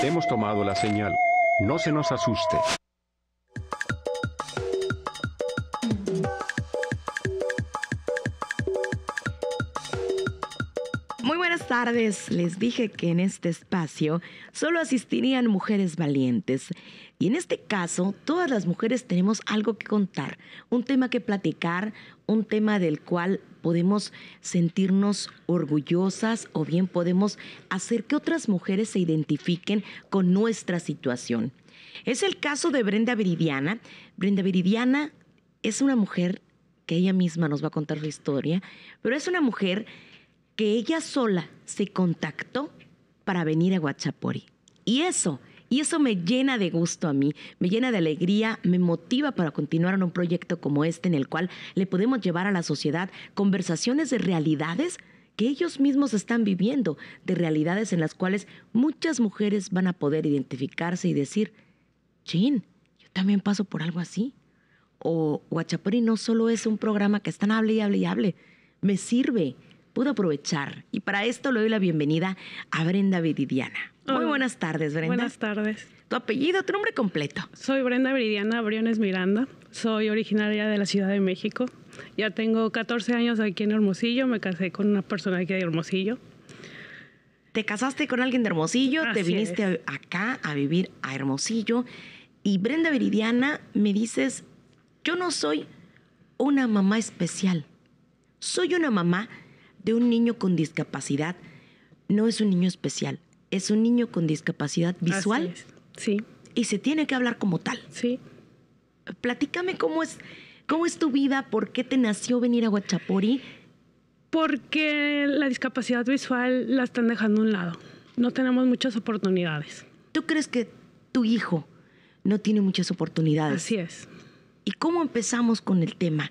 Hemos tomado la señal. No se nos asuste. Muy buenas tardes. Les dije que en este espacio solo asistirían mujeres valientes. Y en este caso, todas las mujeres tenemos algo que contar, un tema que platicar, un tema del cual podemos sentirnos orgullosas o bien podemos hacer que otras mujeres se identifiquen con nuestra situación. Es el caso de Brenda Viridiana. Brenda Viridiana es una mujer que ella misma nos va a contar su historia, pero es una mujer que ella sola se contactó para venir a Guachapori. Y eso y eso me llena de gusto a mí, me llena de alegría, me motiva para continuar en un proyecto como este en el cual le podemos llevar a la sociedad conversaciones de realidades que ellos mismos están viviendo, de realidades en las cuales muchas mujeres van a poder identificarse y decir, chin, yo también paso por algo así. O Guachapuri no solo es un programa que están hable y hable y hable, me sirve, puedo aprovechar. Y para esto le doy la bienvenida a Brenda Vididiana. Muy buenas tardes, Brenda. Buenas tardes. Tu apellido, tu nombre completo. Soy Brenda Veridiana Briones Miranda. Soy originaria de la Ciudad de México. Ya tengo 14 años aquí en Hermosillo. Me casé con una persona aquí de Hermosillo. Te casaste con alguien de Hermosillo, te viniste acá a vivir a Hermosillo. Y Brenda Veridiana me dices, yo no soy una mamá especial. Soy una mamá de un niño con discapacidad. No es un niño especial, es un niño con discapacidad visual. Sí. Y se tiene que hablar como tal. Sí. Platícame cómo es, cómo es tu vida, por qué te nació venir a Huachapori. Porque la discapacidad visual la están dejando a un lado. No tenemos muchas oportunidades. ¿Tú crees que tu hijo no tiene muchas oportunidades? Así es. ¿Y cómo empezamos con el tema?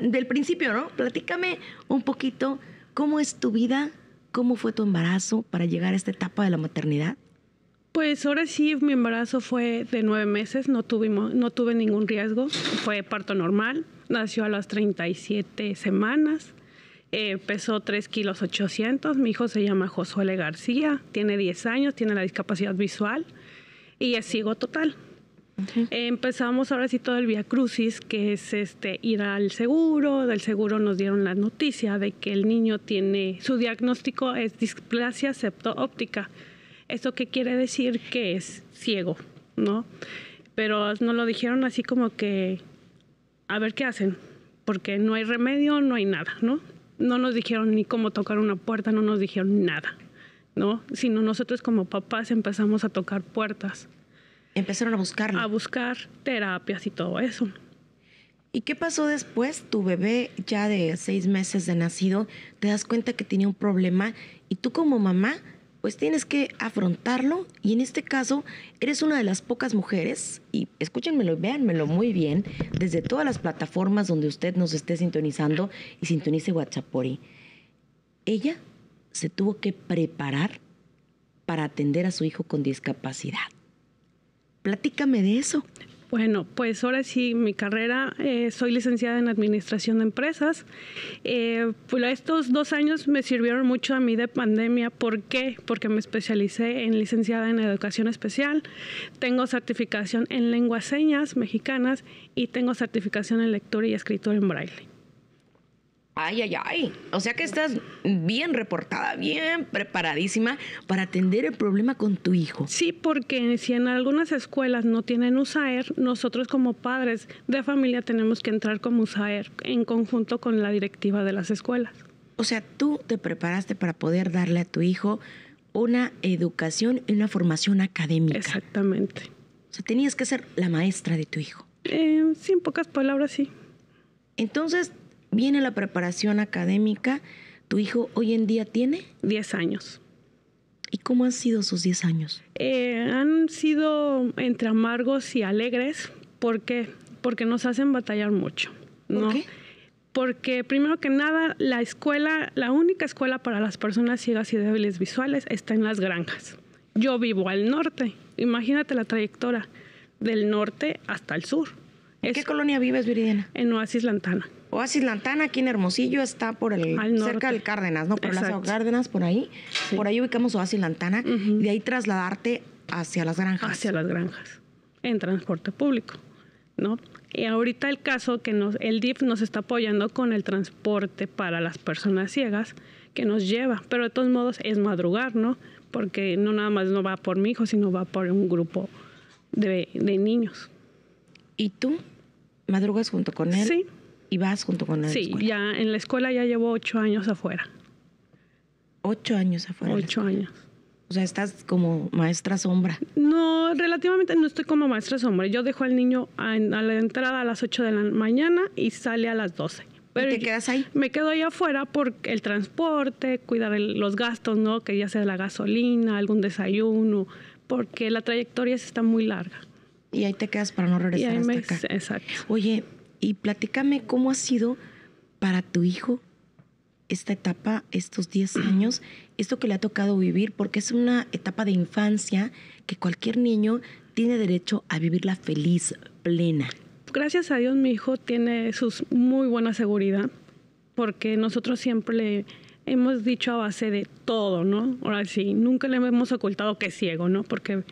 Del principio, ¿no? Platícame un poquito cómo es tu vida cómo fue tu embarazo para llegar a esta etapa de la maternidad? Pues ahora sí, mi embarazo fue de nueve meses, no, tuvimos, no tuve ningún riesgo, fue parto normal, nació a las 37 semanas, eh, pesó 3 kilos 800, mi hijo se llama Josuele García, tiene 10 años, tiene la discapacidad visual y es ciego total empezamos ahora sí todo el via crucis, que es este ir al seguro, del seguro nos dieron la noticia de que el niño tiene, su diagnóstico es displasia septo-óptica ¿Esto qué quiere decir? Que es ciego, ¿no? Pero nos lo dijeron así como que, a ver qué hacen, porque no hay remedio, no hay nada, ¿no? No nos dijeron ni cómo tocar una puerta, no nos dijeron nada, ¿no? Sino nosotros como papás empezamos a tocar puertas Empezaron a buscarlo. A buscar terapias y todo eso. ¿Y qué pasó después? Tu bebé ya de seis meses de nacido, te das cuenta que tenía un problema y tú como mamá, pues tienes que afrontarlo y en este caso eres una de las pocas mujeres, y escúchenmelo y véanmelo muy bien, desde todas las plataformas donde usted nos esté sintonizando y sintonice Guachapori. Ella se tuvo que preparar para atender a su hijo con discapacidad. Platícame de eso. Bueno, pues ahora sí, mi carrera, eh, soy licenciada en Administración de Empresas. Eh, pues estos dos años me sirvieron mucho a mí de pandemia. ¿Por qué? Porque me especialicé en licenciada en Educación Especial, tengo certificación en lenguas señas mexicanas y tengo certificación en lectura y escritura en braille. Ay, ay, ay. O sea que estás bien reportada, bien preparadísima para atender el problema con tu hijo. Sí, porque si en algunas escuelas no tienen USAER, nosotros como padres de familia tenemos que entrar como USAER en conjunto con la directiva de las escuelas. O sea, tú te preparaste para poder darle a tu hijo una educación y una formación académica. Exactamente. O sea, tenías que ser la maestra de tu hijo. Sin eh, sí, en pocas palabras, sí. Entonces, viene la preparación académica. ¿Tu hijo hoy en día tiene? Diez años. ¿Y cómo han sido sus diez años? Eh, han sido entre amargos y alegres. ¿Por qué? Porque nos hacen batallar mucho. ¿Por qué? Porque primero que nada, la escuela, la única escuela para las personas ciegas y débiles visuales está en las granjas. Yo vivo al norte. Imagínate la trayectoria del norte hasta el sur. ¿En qué colonia vives, Viridiana? En Oasis Lantana. Oasis Lantana, aquí en Hermosillo, está por el cerca del Cárdenas, ¿no? Por Cárdenas, por ahí. Por ahí ubicamos Oasis Lantana y de ahí trasladarte hacia las granjas. Hacia las granjas, en transporte público, ¿no? Y ahorita el caso que nos, el DIF nos está apoyando con el transporte para las personas ciegas que nos lleva, pero de todos modos es madrugar, ¿no? Porque no nada más no va por mi hijo, sino va por un grupo de, de niños. ¿Y tú? ¿Madrugas junto con él? Sí y vas junto con la Sí, ya en la escuela ya llevo ocho años afuera. Ocho años afuera. Ocho años. O sea, estás como maestra sombra. No, relativamente no estoy como maestra sombra. Yo dejo al niño a, la entrada a las ocho de la mañana y sale a las doce. ¿Y te quedas ahí? Me quedo ahí afuera por el transporte, cuidar los gastos, ¿no? Que ya sea la gasolina, algún desayuno, porque la trayectoria está muy larga. Y ahí te quedas para no regresar Exacto. Oye, y platícame cómo ha sido para tu hijo esta etapa, estos 10 años, esto que le ha tocado vivir, porque es una etapa de infancia que cualquier niño tiene derecho a vivirla feliz, plena. Gracias a Dios mi hijo tiene sus muy buena seguridad, porque nosotros siempre hemos dicho a base de todo, ¿no? Ahora sí, nunca le hemos ocultado que es ciego, ¿no? Porque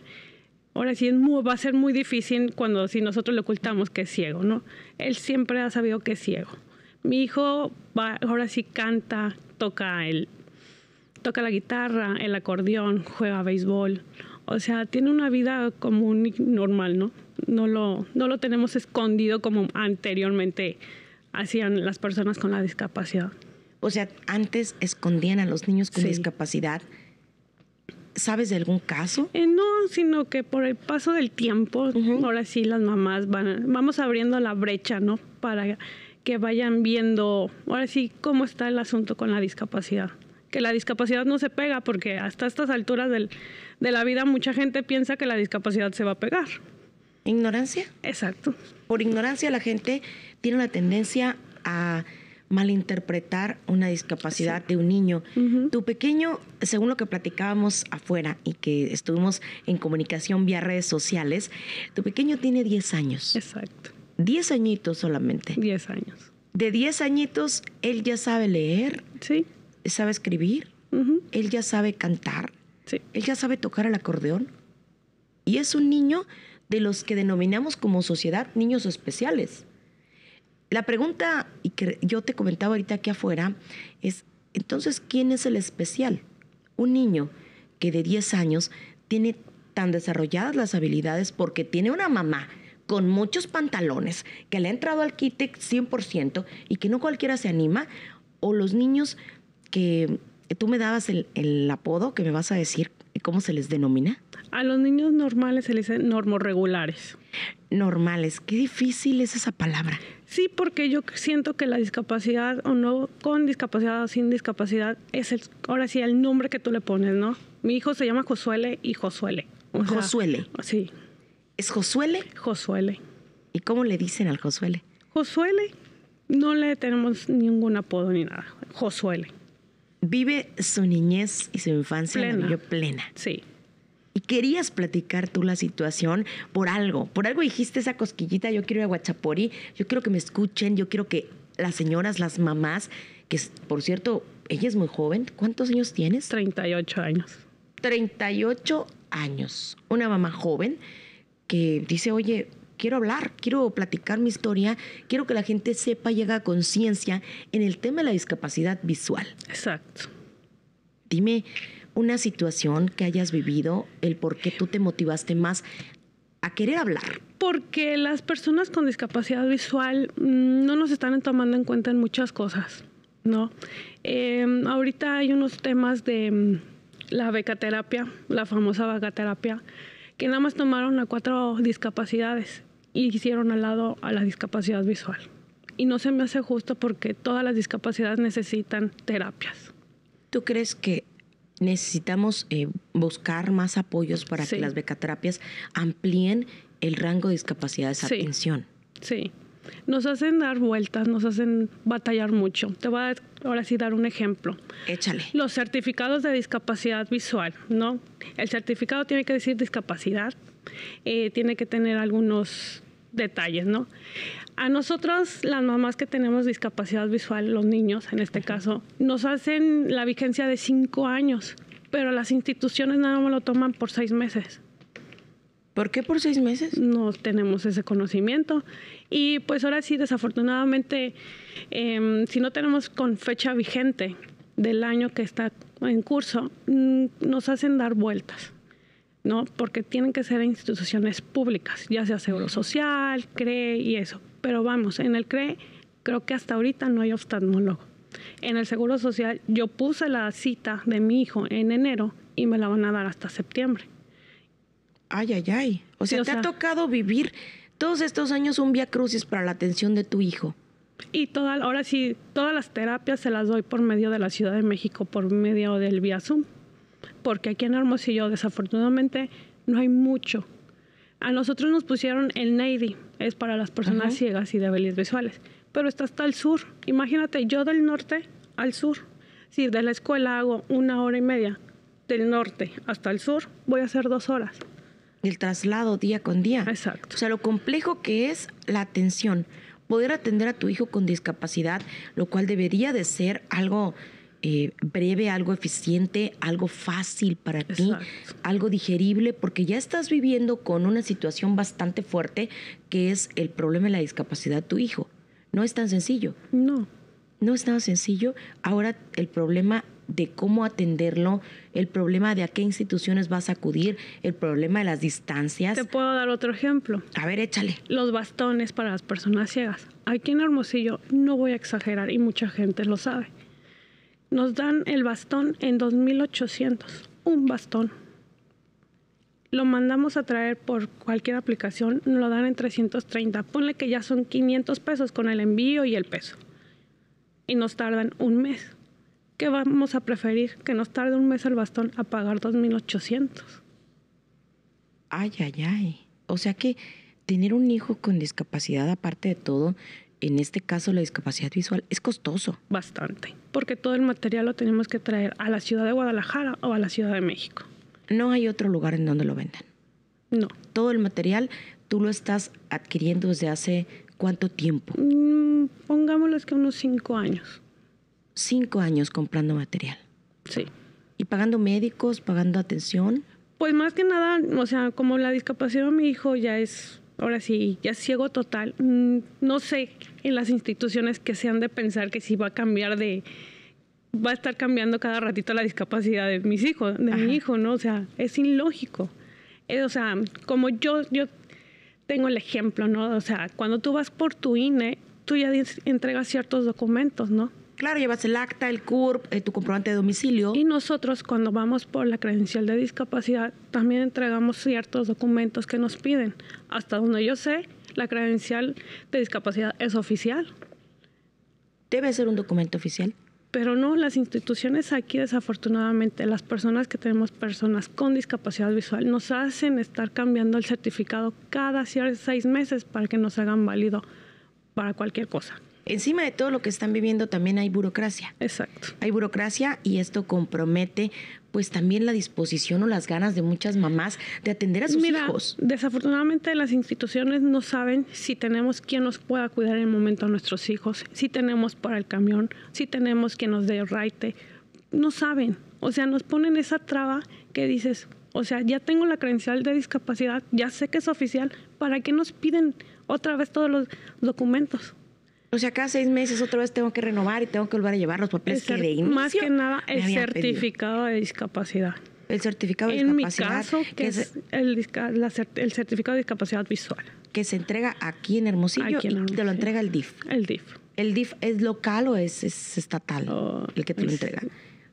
Ahora sí, va a ser muy difícil cuando si nosotros le ocultamos que es ciego, ¿no? Él siempre ha sabido que es ciego. Mi hijo ahora sí canta, toca el, toca la guitarra, el acordeón, juega béisbol. O sea, tiene una vida común y normal, ¿no? No lo, no lo tenemos escondido como anteriormente hacían las personas con la discapacidad. O sea, antes escondían a los niños con discapacidad ¿Sabes de algún caso? Eh, no, sino que por el paso del tiempo, ahora sí las mamás van, vamos abriendo la brecha, ¿no? Para que vayan viendo, ahora sí, cómo está el asunto con la discapacidad. Que la discapacidad no se pega, porque hasta estas alturas de la vida mucha gente piensa que la discapacidad se va a pegar. ¿Ignorancia? Exacto. Por ignorancia la gente tiene una tendencia a malinterpretar una discapacidad de un niño. Tu pequeño, según lo que platicábamos afuera y que estuvimos en comunicación vía redes sociales, tu pequeño tiene 10 años. Exacto. 10 añitos solamente. 10 años. De 10 añitos, él ya sabe leer. Sí. Sabe escribir. Él ya sabe cantar. Él ya sabe tocar el acordeón. Y es un niño de los que denominamos como sociedad niños especiales. La pregunta y que yo te comentaba ahorita aquí afuera es, entonces, ¿quién es el especial? Un niño que de 10 años tiene tan desarrolladas las habilidades porque tiene una mamá con muchos pantalones, que le ha entrado al quite 100% y que no cualquiera se anima, o los niños que tú me dabas el, el apodo que me vas a decir, cómo se les denomina? A los niños normales se les dice regulares. Normales, qué difícil es esa palabra. Sí, porque yo siento que la discapacidad o no con discapacidad o sin discapacidad es el, ahora sí el nombre que tú le pones, ¿no? Mi hijo se llama Josuele y Josuele. Josuele. Sí. ¿Es Josuele? Josuele. ¿Y cómo le dicen al Josuele? Josuele. No le tenemos ningún apodo ni nada. Josuele vive su niñez y su infancia plena. plena. Sí. Y querías platicar tú la situación por algo. Por algo dijiste esa cosquillita, yo quiero ir a Guachapori, yo quiero que me escuchen, yo quiero que las señoras, las mamás, que por cierto, ella es muy joven. ¿Cuántos años tienes? 38 años. 38 años. Una mamá joven que dice, oye, quiero hablar, quiero platicar mi historia, quiero que la gente sepa, llega a conciencia en el tema de la discapacidad visual. Exacto. Dime una situación que hayas vivido, el por qué tú te motivaste más a querer hablar. Porque las personas con discapacidad visual mm, no nos están tomando en cuenta en muchas cosas, ¿no? Em, ahorita hay unos temas de mm, la becaterapia, la famosa becaterapia que nada más tomaron a cuatro discapacidades y hicieron al lado a la discapacidad visual. Y no se me hace justo porque todas las discapacidades necesitan terapias. ¿Tú crees que necesitamos eh, buscar más apoyos para que las becaterapias amplíen el rango de discapacidades a atención? Sí, nos hacen dar vueltas, nos hacen batallar mucho. Te voy a ahora sí dar un ejemplo. Échale. Los certificados de discapacidad visual, ¿no? El certificado tiene que decir discapacidad, eh, tiene que tener algunos detalles, ¿no? A nosotros, las mamás que tenemos discapacidad visual, los niños en este caso, nos hacen la vigencia de cinco años, pero las instituciones nada más lo toman por seis meses. ¿Por qué por seis meses? No tenemos ese conocimiento. Y pues ahora sí, desafortunadamente, em, si no tenemos con fecha vigente del año que está en curso, mm, nos hacen dar vueltas. ¿no? Porque tienen que ser instituciones públicas, ya sea Seguro Social, CRE y eso. Pero vamos, en el CRE creo que hasta ahorita no hay oftalmólogo. En el Seguro Social yo puse la cita de mi hijo en enero y me la van a dar hasta septiembre. Ay, ay, ay. O sea, te ha tocado vivir todos estos años un vía crucis para la atención de tu hijo. Y toda, ahora sí, todas las terapias se las doy por medio de la Ciudad de México, por medio del vía Zoom. Porque aquí en Hermosillo, desafortunadamente, no hay mucho. A nosotros nos pusieron el NAIDI, es para las personas ciegas y de débiles visuales. Pero está hasta el sur. Imagínate, yo del norte al sur. Si de la escuela hago una hora y media del norte hasta el sur, voy a hacer dos horas el traslado día con día. Exacto. O sea, lo complejo que es la atención. Poder atender a tu hijo con discapacidad, lo cual debería de ser algo eh, breve, algo eficiente, algo fácil para ti, algo digerible, porque ya estás viviendo con una situación bastante fuerte que es el problema de la discapacidad de tu hijo. No es tan sencillo. No. No es tan sencillo. Ahora el problema de cómo atenderlo, el problema de a qué instituciones vas a acudir, el problema de las distancias. Te puedo dar otro ejemplo. A ver, échale. Los bastones para las personas ciegas. Aquí en Hermosillo, no voy a exagerar y mucha gente lo sabe. Nos dan el bastón en 2800, un bastón. Lo mandamos a traer por cualquier aplicación, nos lo dan en 330. Ponle que ya son 500 pesos con el envío y el peso. Y nos tardan un mes que vamos a preferir? Que nos tarde un mes el bastón a pagar 2.800. Ay, ay, ay. O sea que tener un hijo con discapacidad, aparte de todo, en este caso la discapacidad visual, es costoso. Bastante, porque todo el material lo tenemos que traer a la ciudad de Guadalajara o a la Ciudad de México. No hay otro lugar en donde lo vendan. No. Todo el material tú lo estás adquiriendo desde hace cuánto tiempo? Mm, pongámosles que unos cinco años cinco años comprando material. Sí. Y pagando médicos, pagando atención. Pues más que nada, o sea, como la discapacidad de mi hijo ya es, ahora sí, ya es ciego total. Mm, no sé en las instituciones que se han de pensar que si va a cambiar de, va a estar cambiando cada ratito la discapacidad de mis hijos, de mi hijo, ¿no? O sea, es ilógico. Eh, o sea, como yo, yo tengo el ejemplo, ¿no? O sea, cuando tú vas por tu INE, tú ya entregas ciertos documentos, ¿no? Claro, llevas el acta, el CURP, eh, tu comprobante de domicilio. Y nosotros cuando vamos por la credencial de discapacidad también entregamos ciertos documentos que nos piden. Hasta donde yo sé, la credencial de discapacidad es oficial. Debe ser un documento oficial. Pero no, las instituciones aquí desafortunadamente, las personas que tenemos personas con discapacidad visual, nos hacen estar cambiando el certificado cada seis meses para que nos hagan válido para cualquier cosa encima de todo lo que están viviendo también hay burocracia. Exacto. Hay burocracia y esto compromete pues también la disposición o las ganas de muchas mamás de atender a sus Mira, hijos. Desafortunadamente las instituciones no saben si tenemos quien nos pueda cuidar en el momento a nuestros hijos, si tenemos para el camión, si tenemos quien nos dé raite. No saben. O sea, nos ponen esa traba que dices, o sea, ya tengo la credencial de discapacidad, ya sé que es oficial, ¿para qué nos piden otra vez todos los documentos? O sea, cada seis meses otra vez tengo que renovar y tengo que volver a llevar los papeles que de Más que nada, el certificado de discapacidad. El certificado de discapacidad. mi caso, que, es, el, certificado de discapacidad visual. Que se entrega aquí en Hermosillo, te lo entrega el DIF. El DIF. ¿El DIF es local o es, estatal oh, el que te lo entrega?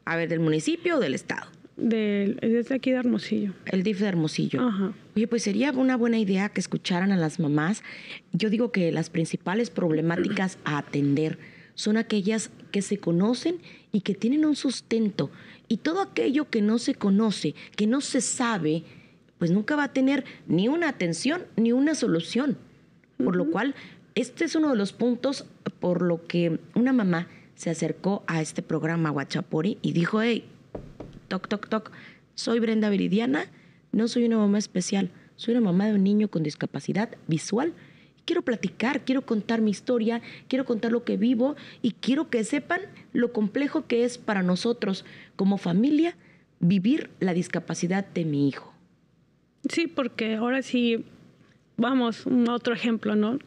A ver, del municipio o del estado desde este aquí de Hermosillo. El DIF de Hermosillo. Oye, pues sería una buena idea que escucharan a las mamás. Yo digo que las principales problemáticas a atender son aquellas que se conocen y que tienen un sustento. Y todo aquello que no se conoce, que no se sabe, pues nunca va a tener ni una atención ni una solución. Por lo cual, este es uno de los puntos por lo que una mamá se acercó a este programa Guachapori y dijo, hey, toc, toc, toc. Soy Brenda Beridiana no soy una mamá especial, soy una mamá de un niño con discapacidad visual. Quiero platicar, quiero contar mi historia, quiero contar lo que vivo y quiero que sepan lo complejo que es para nosotros como familia vivir la discapacidad de mi hijo. Sí, porque ahora sí, vamos, otro ejemplo, ¿no?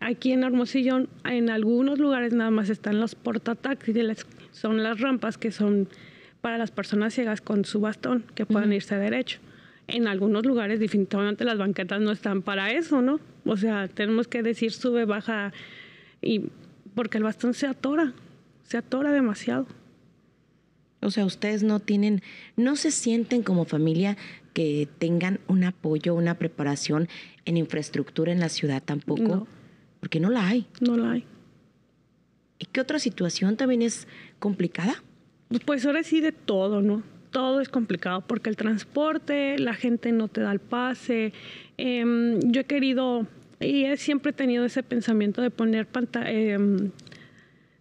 Aquí en Hermosillo, en algunos lugares nada más están los portataxis, son las rampas que son para las personas ciegas con su bastón, que puedan irse derecho. En algunos lugares definitivamente las banquetas no están para eso, ¿no? O sea, tenemos que decir sube, baja, y porque el bastón se atora, se atora demasiado. O sea, ustedes no tienen, no se sienten como familia que tengan un apoyo, una preparación en infraestructura en la ciudad tampoco, porque no la hay. No la hay. ¿Y qué otra situación también es complicada? pues ahora sí de todo, ¿no? Todo es complicado porque el transporte, la gente no te da el pase. Em, yo he querido y he siempre tenido ese pensamiento de poner em,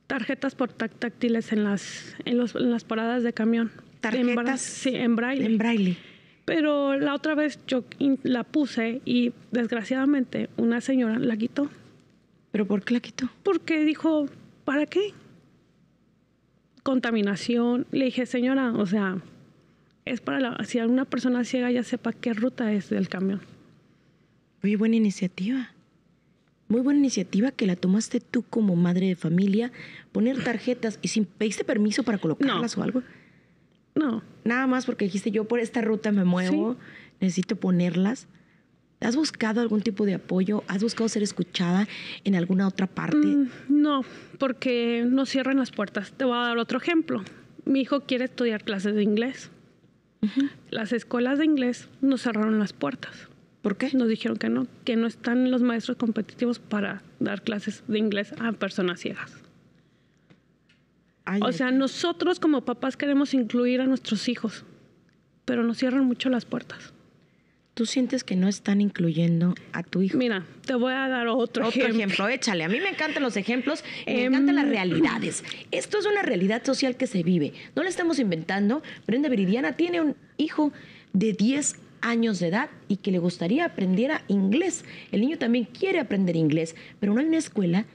tarjetas por táctiles en las, en, los, las paradas de camión. ¿Tarjetas? sí, en braille. En braille. Pero la otra vez yo la puse y desgraciadamente una señora la quitó. ¿Pero por qué la quitó? Porque dijo, ¿para qué? contaminación. Le dije, señora, o sea, es para la, si alguna persona ciega ya sepa qué ruta es del camión. Muy buena iniciativa. Muy buena iniciativa que la tomaste tú como madre de familia, poner tarjetas y sin pediste permiso para colocarlas o algo. No. Nada más porque dijiste yo por esta ruta me muevo, necesito ponerlas. ¿Has buscado algún tipo de apoyo? ¿Has buscado ser escuchada en alguna otra parte? Mm, no, porque no cierran las puertas. Te voy a dar otro ejemplo. Mi hijo quiere estudiar clases de inglés. Las escuelas de inglés nos cerraron las puertas. ¿Por qué? Nos dijeron que no, que no están los maestros competitivos para dar clases de inglés a personas ciegas. o sea, nosotros como papás queremos incluir a nuestros hijos, pero nos cierran mucho las puertas tú sientes que no están incluyendo a tu hijo? Mira, te voy a dar otro, ejemplo. Échale, a mí me encantan los ejemplos, me em, encantan las realidades. Esto es una realidad social que se vive. No la estamos inventando. Brenda Viridiana tiene un hijo de 10 años de edad y que le gustaría aprendiera inglés. El niño también quiere aprender inglés, pero no hay una escuela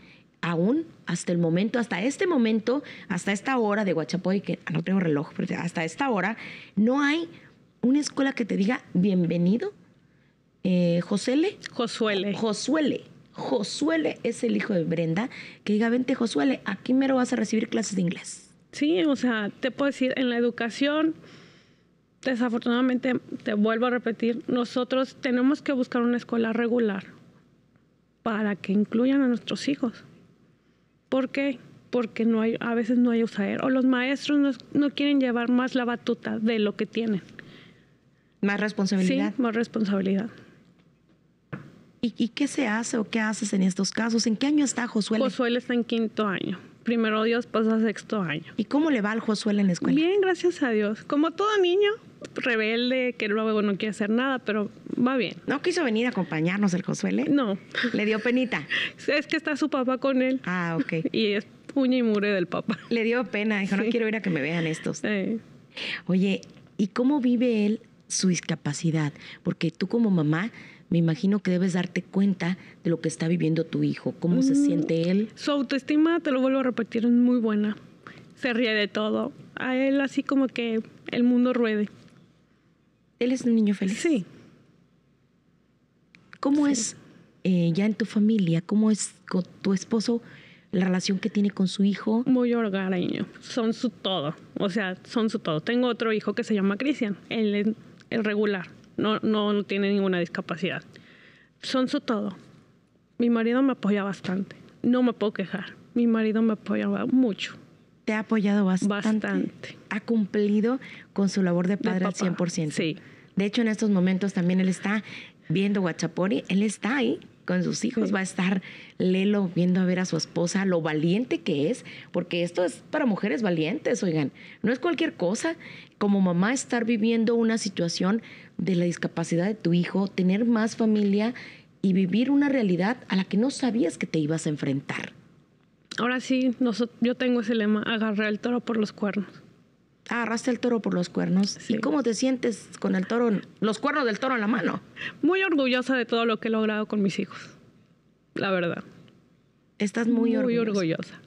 aún hasta el momento, hasta este momento, hasta esta hora de Guachapoy, que ah, no tengo reloj, pero hasta esta hora, no hay una escuela que te diga bienvenido eh, Josele. Josuele. Josuele. Josuele es el hijo de Brenda, que diga, vente Josuele, aquí mero vas a recibir clases de inglés. Sí, o sea, te puedo decir, en la educación, desafortunadamente, te vuelvo a repetir, nosotros tenemos que buscar una escuela regular para que incluyan a nuestros hijos. ¿Por qué? Porque no hay, a veces no hay usaer, o los maestros no, no quieren llevar más la batuta de lo que tienen. Más responsabilidad. Sí, más responsabilidad. ¿Y, qué se hace o qué haces en estos casos? ¿En qué año está Josué? Josué está en quinto año. Primero Dios pasa sexto año. ¿Y cómo le va al Josué en la escuela? Bien, gracias a Dios. Como todo niño, rebelde, que luego no quiere hacer nada, pero va bien. ¿No quiso venir a acompañarnos el Josué? No. ¿Le dio penita? Es que está su papá con él. Ah, ok. Y es puña y mure del papá. Le dio pena, dijo, no quiero ir a que me vean estos. Oye, ¿y cómo vive él su discapacidad? Porque tú como mamá me imagino que debes darte cuenta de lo que está viviendo tu hijo, cómo se mm, siente él. Su autoestima, te lo vuelvo a repetir, es muy buena. Se ríe de todo. A él así como que el mundo ruede. ¿Él es un niño feliz? Sí. ¿Cómo es eh, ya en tu familia? ¿Cómo es con tu esposo la relación que tiene con su hijo? Muy orgánico. Son su todo. O sea, son su todo. Tengo otro hijo que se llama Cristian. Él es el regular no, no, tiene ninguna discapacidad. Son su todo. Mi marido me apoya bastante. No me puedo quejar. Mi marido me apoya mucho. Te ha apoyado bastante. Ha cumplido con su labor de padre al 100%. Sí. De hecho, en estos momentos también él está viendo Guachapori. Él está ahí con sus hijos, va a estar Lelo viendo a ver a su esposa, lo valiente que es, porque esto es para mujeres valientes, oigan, no es cualquier cosa como mamá estar viviendo una situación de la discapacidad de tu hijo, tener más familia y vivir una realidad a la que no sabías que te ibas a enfrentar. Ahora sí, yo tengo ese lema, agarré el toro por los cuernos. Ah, agarraste el toro por los cuernos. ¿Y cómo te sientes con el toro, los cuernos del toro en la mano? Muy orgullosa de todo lo que he logrado con mis hijos, la verdad. Estás Muy orgullosa.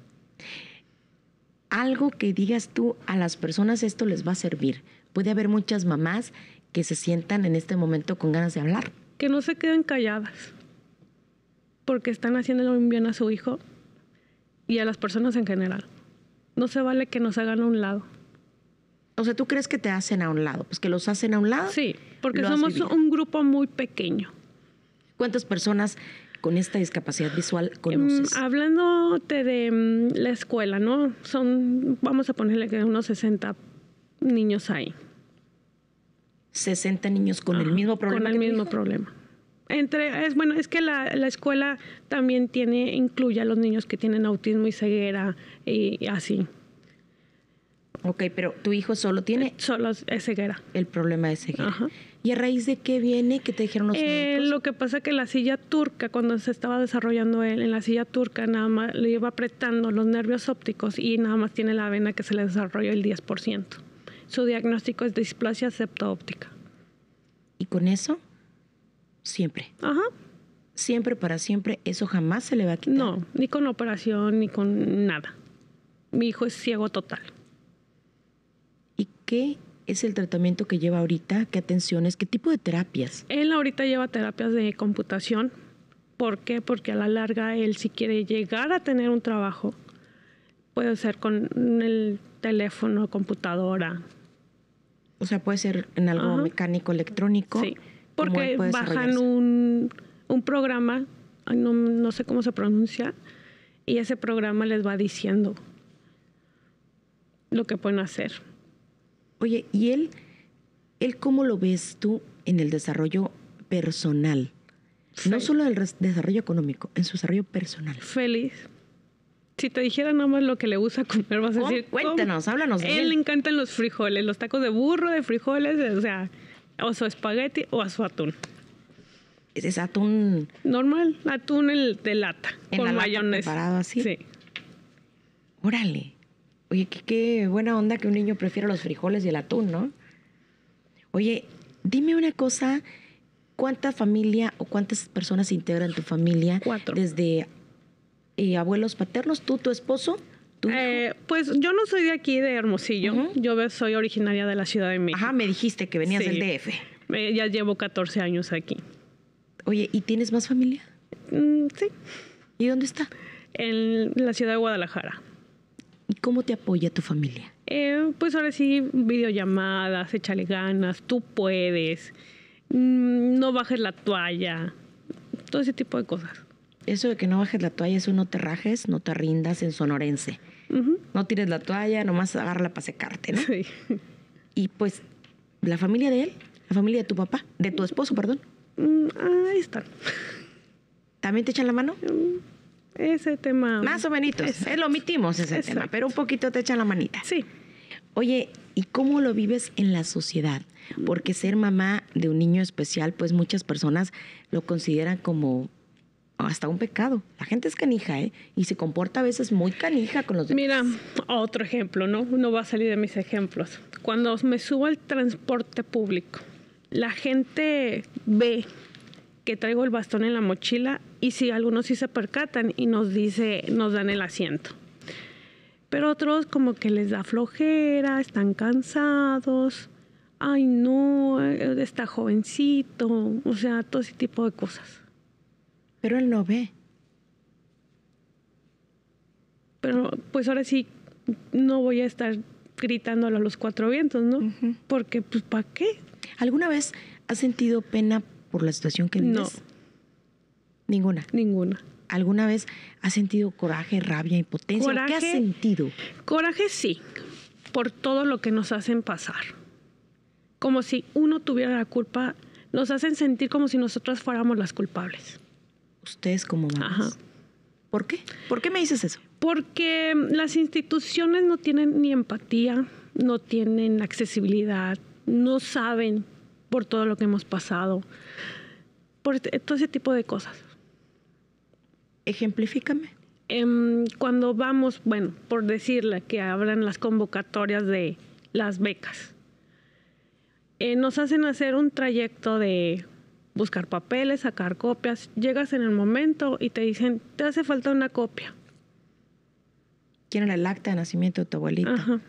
Algo que digas tú a las personas, esto les va a servir. Puede haber muchas mamás que se sientan en este momento con ganas de hablar. Que no se queden calladas, porque están haciendo un bien a su hijo y a las personas en general. No se vale que nos hagan a un lado. O sea, ¿tú crees que te hacen a un lado? Pues que los hacen a un lado. Sí, porque somos un grupo muy pequeño. ¿Cuántas personas con esta discapacidad visual em, conoces? hablándote de mm, la escuela, ¿no? Son, vamos a ponerle que unos 60 niños ahí. 60 niños con el mismo problema. Con el mismo problema. Entre, es bueno, es que la, escuela también tiene, incluye a los niños que tienen autismo y ceguera y, así. Ok, pero tu hijo solo tiene. Eh, solo es ceguera. El problema es ceguera. ¿Y a raíz de qué viene? que te dijeron los eh, Lo que pasa que la silla turca, cuando se estaba desarrollando él, en la silla turca nada más le iba apretando los nervios ópticos y nada más tiene la vena que se le desarrolló el 10%. Su diagnóstico es displasia septo-óptica. ¿Y con eso? Siempre. Ajá. Siempre para siempre, eso jamás se le va a quitar. No, ni con operación, ni con nada. Mi hijo es ciego total. ¿Y qué es el tratamiento que lleva ahorita? ¿Qué atenciones? ¿Qué tipo de terapias? Él ahorita lleva terapias de computación. ¿Por qué? Porque a la larga él si quiere llegar a tener un trabajo, puede ser con el teléfono, computadora, o sea, puede ser en algo mecánico, electrónico. Sí, porque bajan un, programa, no, sé cómo se pronuncia, y ese programa les va diciendo lo que pueden hacer. Oye, ¿y él, él cómo lo ves tú en el desarrollo personal? No solo el desarrollo económico, en su desarrollo personal. Feliz si te dijera nada más lo que le gusta comer, vas a oh, decir. Cuéntanos, háblanos. De él, le encantan los frijoles, los tacos de burro, de frijoles, o sea, o su espagueti o a su atún. Ese es atún. Normal, atún el de lata, en con la mayonesa. Preparado así. Sí. Órale. Oye, qué, qué buena onda que un niño prefiera los frijoles y el atún, ¿no? Oye, dime una cosa. ¿Cuánta familia o cuántas personas integran tu familia? Cuatro. Desde ¿Y abuelos paternos, tú, tu esposo. Eh, pues yo no soy de aquí, de Hermosillo. Yo soy originaria de la Ciudad de México. Ajá, me dijiste que venías del DF. Eh, ya llevo 14 años aquí. Oye, ¿y tienes más familia? Mm, sí. ¿Y dónde está? En la ciudad de Guadalajara. ¿Y cómo te apoya tu familia? Eh, pues ahora sí, videollamadas, échale ganas, tú puedes, mm, no bajes la toalla, todo ese tipo de cosas eso de que no bajes la toalla es no te rajes, no te rindas en sonorense. No tires la toalla, nomás agarra para secarte, ¿no? Sí. Y pues la familia de él, la familia de tu papá, de tu esposo, perdón. Mm, ahí están. ¿También te echan la mano? Mm, ese tema. Más o menos. Él lo omitimos ese tema, pero un poquito te echan la manita. Sí. Oye, ¿y cómo lo vives en la sociedad? Mm. Porque ser mamá de un niño especial, pues muchas personas lo consideran como hasta un pecado. La gente es canija, ¿eh? Y se comporta a veces muy canija con los demás. Mira, otro ejemplo, ¿no? Uno va a salir de mis ejemplos. Cuando me subo al transporte público, la gente ve que traigo el bastón en la mochila y si algunos sí se percatan y nos dice, nos dan el asiento. Pero otros como que les da flojera, están cansados, ay no, eh, está jovencito, o sea, todo ese tipo de cosas pero él no ve. Pero pues ahora sí, no voy a estar gritándolo a los cuatro vientos, ¿no? Porque pues ¿para qué? ¿Alguna vez has sentido pena por la situación que vives? No. Ninguna. Ninguna. ¿Alguna vez has sentido coraje, rabia, impotencia? ¿Qué has sentido? Coraje sí, por todo lo que nos hacen pasar. Como si uno tuviera la culpa, nos hacen sentir como si nosotras fuéramos las culpables ustedes como mamás. ¿Por qué? ¿Por qué me dices eso? Porque mm, las instituciones no tienen ni empatía, no tienen accesibilidad, no saben por todo lo que hemos pasado, por este, todo ese tipo de cosas. Ejemplifícame. Em, cuando vamos, bueno, por decirle que abran las convocatorias de las becas, eh, nos hacen hacer un trayecto de buscar papeles, sacar copias. Llegas en el momento y te dicen, te hace falta una copia. Quieren el acta de nacimiento de tu abuelita. Ajá.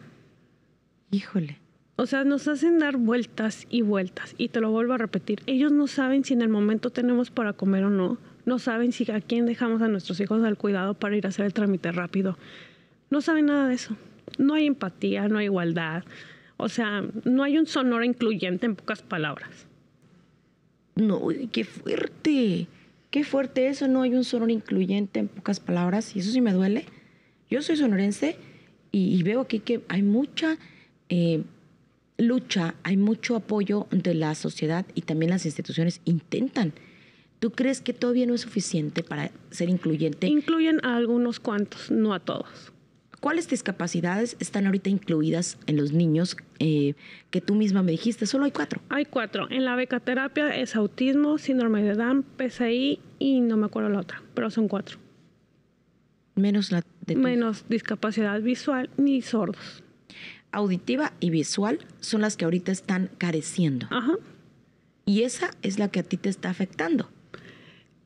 Híjole. O sea, nos hacen dar vueltas y vueltas. Y te lo vuelvo a repetir. Ellos no saben si en el momento tenemos para comer o no. No saben si a quién dejamos a nuestros hijos al cuidado para ir a hacer el trámite rápido. No saben nada de eso. No hay empatía, no hay igualdad. O sea, no hay un sonoro incluyente en pocas palabras. No, qué fuerte. Qué fuerte eso. No hay un sonoro incluyente en pocas palabras. Y eso sí me duele. Yo soy sonorense y, veo aquí que hay mucha eh, lucha, hay mucho apoyo de la sociedad y también las instituciones intentan. ¿Tú crees que todavía no es suficiente para ser incluyente? Incluyen a algunos cuantos, no a todos. ¿Cuáles discapacidades están ahorita incluidas en los niños eh, que tú misma me dijiste? Solo hay cuatro. Hay cuatro. En la beca terapia es autismo, síndrome de Down, PCI y no me acuerdo la otra, pero son cuatro. Menos la Menos discapacidad visual ni sordos. Auditiva y visual son las que ahorita están careciendo. Ajá. Y esa es la que a ti te está afectando.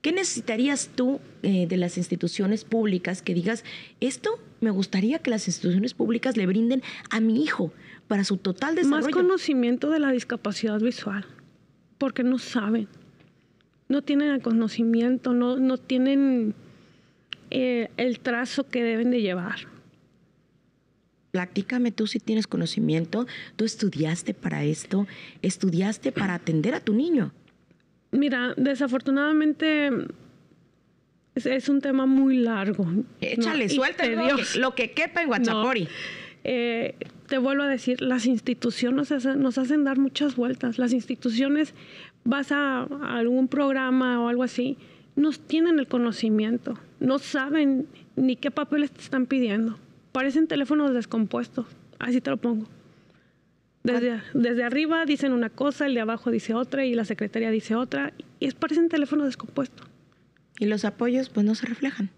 ¿Qué necesitarías tú eh, de las instituciones públicas que digas, esto me gustaría que las instituciones públicas le brinden a mi hijo para su total desarrollo? Más conocimiento de la discapacidad visual, porque no saben, no tienen el conocimiento, no, no tienen eh, el trazo que deben de llevar. Platícame tú si tienes conocimiento, tú estudiaste para esto, estudiaste para atender a tu niño. Mira, desafortunadamente es, un tema muy largo. Échale, suelta lo que, lo que, quepa en Guachapori. Eh, te vuelvo a decir, las instituciones nos hacen, dar muchas vueltas. Las instituciones, vas a, algún programa o algo así, no tienen el conocimiento, no saben ni qué papeles te están pidiendo. Parecen teléfonos descompuestos, así te lo pongo. Desde, arriba dicen una cosa, el de abajo dice otra y la secretaria dice otra. Y es, parece un teléfono descompuesto. ¿Y los apoyos pues no se reflejan?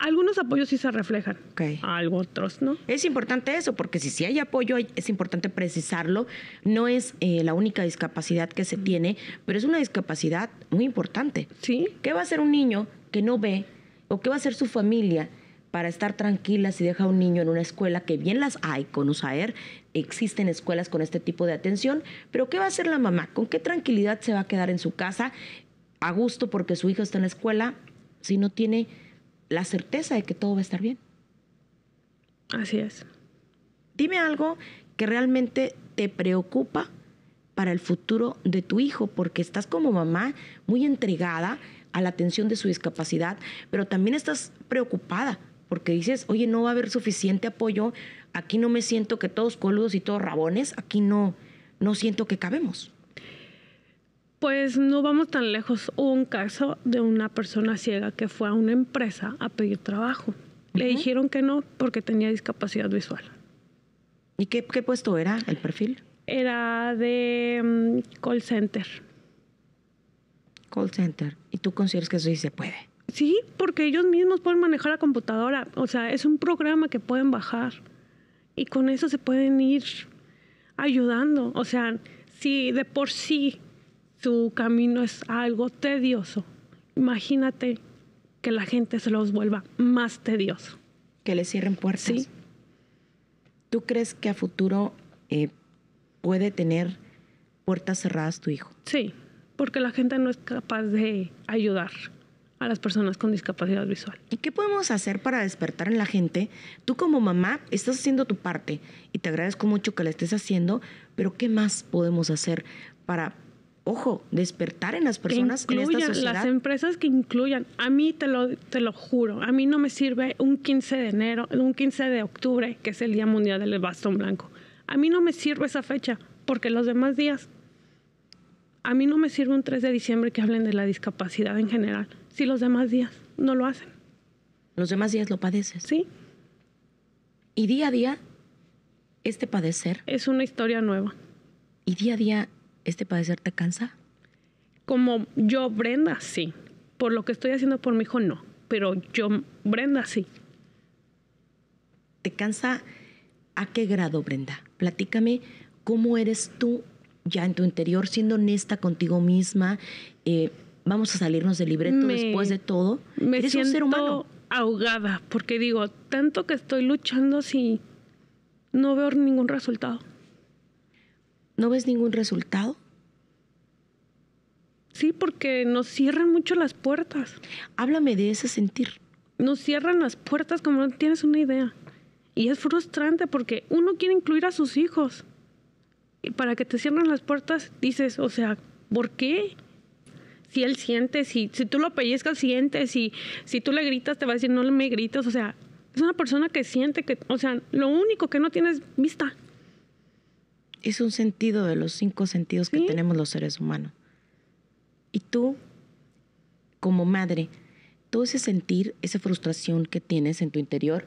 Algunos apoyos sí se reflejan, okay. algo otros no. Es importante eso, porque si sí hay apoyo, es importante precisarlo. No es eh, la única discapacidad que se tiene, pero es una discapacidad muy importante. ¿Sí? ¿Qué va a hacer un niño que no ve o qué va a hacer su familia para estar tranquila si deja a un niño en una escuela, que bien las hay con USAER, existen escuelas con este tipo de atención, pero ¿qué va a hacer la mamá? ¿Con qué tranquilidad se va a quedar en su casa a gusto porque su hijo está en la escuela si no tiene la certeza de que todo va a estar bien? Así es. Dime algo que realmente te preocupa para el futuro de tu hijo, porque estás como mamá muy entregada a la atención de su discapacidad, pero también estás preocupada porque dices, oye, no va a haber suficiente apoyo, aquí no me siento que todos coludos y todos rabones, aquí no, no siento que cabemos. Pues no vamos tan lejos. Hubo un caso de una persona ciega que fue a una empresa a pedir trabajo. Le dijeron que no porque tenía discapacidad visual. ¿Y qué, puesto era el perfil? Era de mm, call center. Call center. ¿Y tú consideras que eso sí se puede? Sí, porque ellos mismos pueden manejar la computadora. O sea, es un programa que pueden bajar y con eso se pueden ir ayudando. O sea, si de por sí su camino es algo tedioso, imagínate que la gente se los vuelva más tedioso. Que le cierren puertas. Sí. ¿Tú crees que a futuro eh, puede tener puertas cerradas tu hijo? Sí, porque la gente no es capaz de ayudar a las personas con discapacidad visual. ¿Y qué podemos hacer para despertar en la gente? Tú como mamá estás haciendo tu parte y te agradezco mucho que la estés haciendo, pero ¿qué más podemos hacer para, ojo, despertar en las personas que incluyan, en Las empresas que incluyan, a mí te lo, te lo juro, a mí no me sirve un 15 de enero, un 15 de octubre, que es el Día Mundial del Bastón Blanco. A mí no me sirve esa fecha, porque los demás días a mí no me sirve un 3 de diciembre que hablen de la discapacidad en general, si los demás días no lo hacen. Los demás días lo padeces. Sí. Y día a día, este padecer. Es una historia nueva. ¿Y día a día, este padecer te cansa? Como yo, Brenda, sí. Por lo que estoy haciendo por mi hijo, no. Pero yo, Brenda, sí. ¿Te cansa a qué grado, Brenda? Platícame cómo eres tú ya en tu interior, siendo honesta contigo misma. Eh, vamos a salirnos de libreto después de todo. Me siento un ser humano. ahogada porque digo, tanto que estoy luchando si no veo ningún resultado. ¿No ves ningún resultado? Sí, porque nos cierran mucho las puertas. Háblame de ese sentir. Nos cierran las puertas como no tienes una idea. Y es frustrante porque uno quiere incluir a sus hijos para que te cierren las puertas, dices, o sea, ¿por qué? Si él siente, si, si tú lo pellizcas, siente, si, si tú le gritas, te va a decir, no me gritas, o sea, es una persona que siente que, o sea, lo único que no tienes vista. Es un sentido de los cinco sentidos que tenemos los seres humanos. Y tú, como madre, todo ese sentir, esa frustración que tienes en tu interior,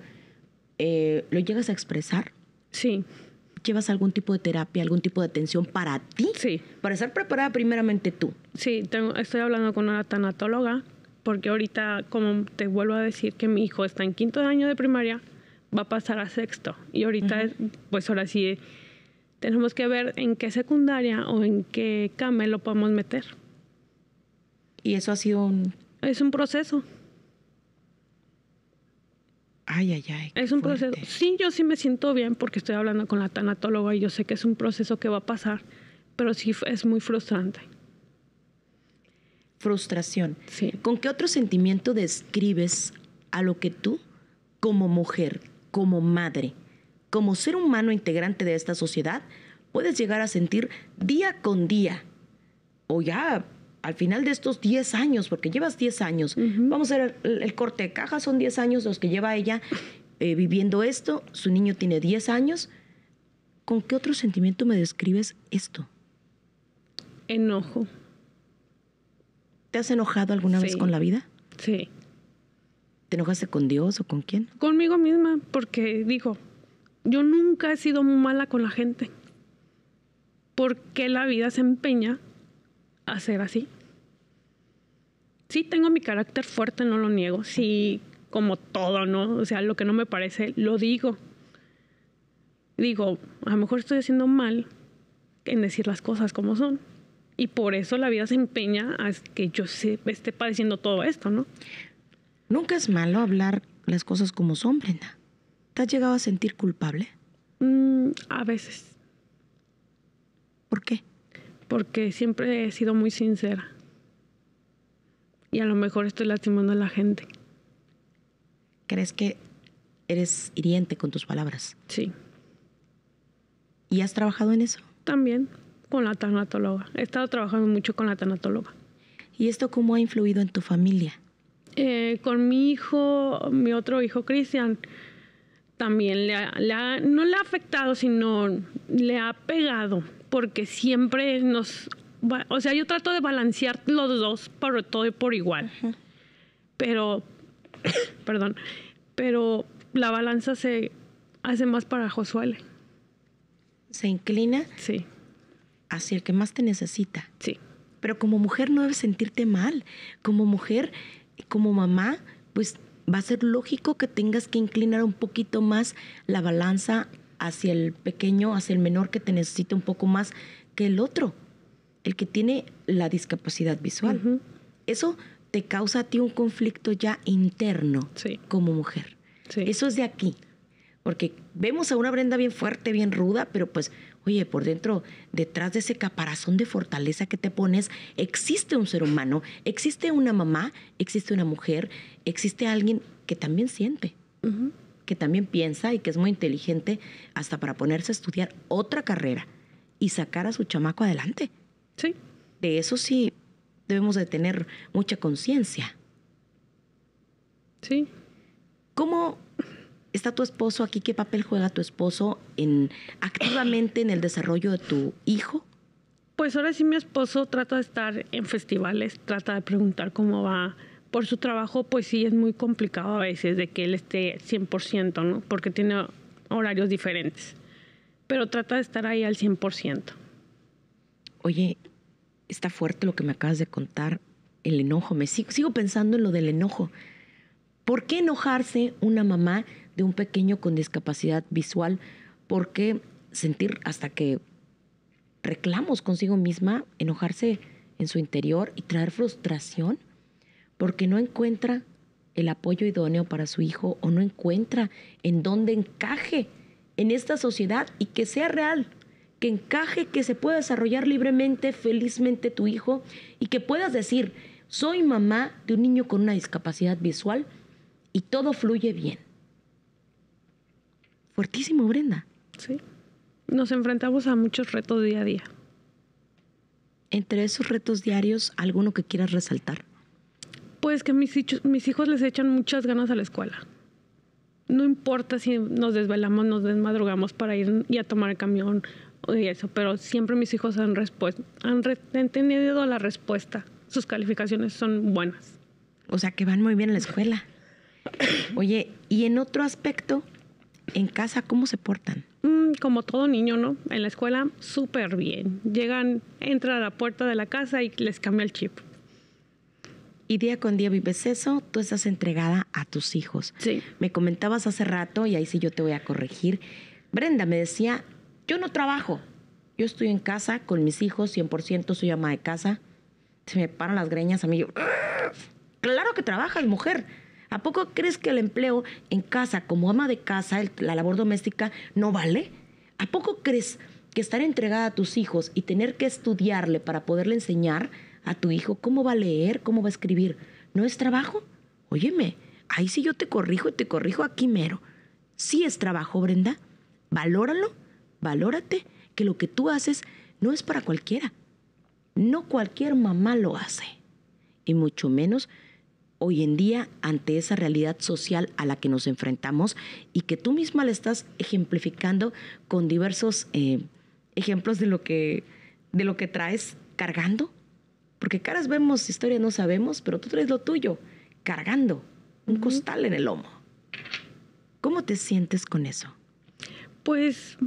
eh, ¿lo llegas a expresar? Sí llevas algún tipo de terapia, algún tipo de atención para ti. Sí. Para estar preparada primeramente tú. Sí, estoy hablando con una tanatóloga porque ahorita, como te vuelvo a decir, que mi hijo está en quinto año de primaria, va a pasar a sexto. Y ahorita, pues ahora sí, tenemos que ver en qué secundaria o en qué CAME lo podemos meter. Y eso ha sido un... Es un proceso. Ay, ay, ay. Es un proceso. Sí, yo sí me siento bien porque estoy hablando con la tanatóloga y yo sé que es un proceso que va a pasar, pero sí es muy frustrante. Frustración. ¿Con qué otro sentimiento describes a lo que tú, como mujer, como madre, como ser humano integrante de esta sociedad, puedes llegar a sentir día con día? O ya al final de estos 10 años, porque llevas 10 años, vamos a ver el, corte de caja, son 10 años los que lleva ella eh, viviendo esto, su niño tiene 10 años, ¿con qué otro sentimiento me describes esto? Enojo. ¿Te has enojado alguna vez con la vida? Sí. ¿Te enojaste con Dios o con quién? Conmigo misma, porque dijo, yo nunca he sido mala con la gente. ¿Por qué la vida se empeña hacer así. Sí tengo mi carácter fuerte, no lo niego. Sí, como todo, ¿no? O sea, lo que no me parece, lo digo. Digo, a lo mejor estoy haciendo mal en decir las cosas como son. Y por eso la vida se empeña a que yo se, esté padeciendo todo esto, ¿no? Nunca es malo hablar las cosas como son, Brenda. ¿Te has llegado a sentir culpable? Mm, a veces. ¿Por qué? porque siempre he sido muy sincera. Y a lo mejor estoy lastimando a la gente. ¿Crees que eres hiriente con tus palabras? Sí. ¿Y has trabajado en eso? También, con la tanatóloga. He estado trabajando mucho con la tanatóloga. ¿Y esto cómo ha influido en tu familia? Eh, con mi hijo, mi otro hijo Cristian, también no le ha afectado, sino le ha pegado porque siempre nos... O sea, yo trato de balancear los dos por todo por igual. Pero, perdón, pero la balanza se hace más para Josué. ¿Se inclina? Sí. Hacia el que más te necesita. Sí. Pero como mujer no debes sentirte mal. Como mujer, como mamá, pues va a ser lógico que tengas que inclinar un poquito más la balanza hacia el pequeño, hacia el menor que te necesita un poco más que el otro, el que tiene la discapacidad visual. Eso te causa a ti un conflicto ya interno como mujer. Eso es de aquí. Porque vemos a una Brenda bien fuerte, bien ruda, pero pues, oye, por dentro, detrás de ese caparazón de fortaleza que te pones, existe un ser humano, existe una mamá, existe una mujer, existe alguien que también siente que también piensa y que es muy inteligente hasta para ponerse a estudiar otra carrera y sacar a su chamaco adelante. Sí. De eso sí debemos de tener mucha conciencia. Sí. ¿Cómo está tu esposo aquí? ¿Qué papel juega tu esposo en activamente en el desarrollo de tu hijo? Pues ahora sí mi esposo trata de estar en festivales, trata de preguntar cómo va por su trabajo, pues sí es muy complicado a veces de que él esté 100%, ¿no? Porque tiene horarios diferentes. Pero trata de estar ahí al 100%. Oye, está fuerte lo que me acabas de contar, el enojo. Me sigo, sigo pensando en lo del enojo. ¿Por qué enojarse una mamá de un pequeño con discapacidad visual? ¿Por qué sentir hasta que reclamos consigo misma, enojarse en su interior y traer frustración? porque no encuentra el apoyo idóneo para su hijo o no encuentra en dónde encaje en esta sociedad y que sea real, que encaje, que se pueda desarrollar libremente, felizmente tu hijo y que puedas decir, soy mamá de un niño con una discapacidad visual y todo fluye bien. Fuertísimo, Brenda. Sí. Nos enfrentamos a muchos retos día a día. Entre esos retos diarios, ¿alguno que quieras resaltar? Pues que mis, mis hijos les echan muchas ganas a la escuela. No importa si nos desvelamos, nos desmadrugamos para ir y a tomar el camión y eso, pero siempre mis hijos han, han tenido la respuesta. Sus calificaciones son buenas. O sea, que van muy bien a la escuela. Oye, y en otro aspecto, en casa, ¿cómo se portan? Mm, como todo niño, ¿no? En la escuela, súper bien. Llegan, entran a la puerta de la casa y les cambia el chip y día con día vives eso, tú estás entregada a tus hijos. Sí. Me comentabas hace rato, y ahí sí yo te voy a corregir, Brenda me decía, yo no trabajo, yo estoy en casa con mis hijos, 100% soy ama de casa, se me paran las greñas a mí, claro que trabajas, mujer. ¿A poco crees que el empleo en casa, como ama de casa, la labor doméstica, no vale? ¿A poco crees que estar entregada a tus hijos y tener que estudiarle para poderle enseñar a tu hijo cómo va a leer, cómo va a escribir. ¿No es trabajo? Óyeme, ahí sí yo te corrijo y te corrijo aquí mero. Sí es trabajo, Brenda. Valóralo, valórate, que lo que tú haces no es para cualquiera. No cualquier mamá lo hace. Y mucho menos hoy en día ante esa realidad social a la que nos enfrentamos y que tú misma le estás ejemplificando con diversos eh, ejemplos de lo que de lo que traes cargando porque caras vemos, historias no sabemos, pero tú traes lo tuyo, cargando un costal en el lomo. ¿Cómo te sientes con eso? Pues,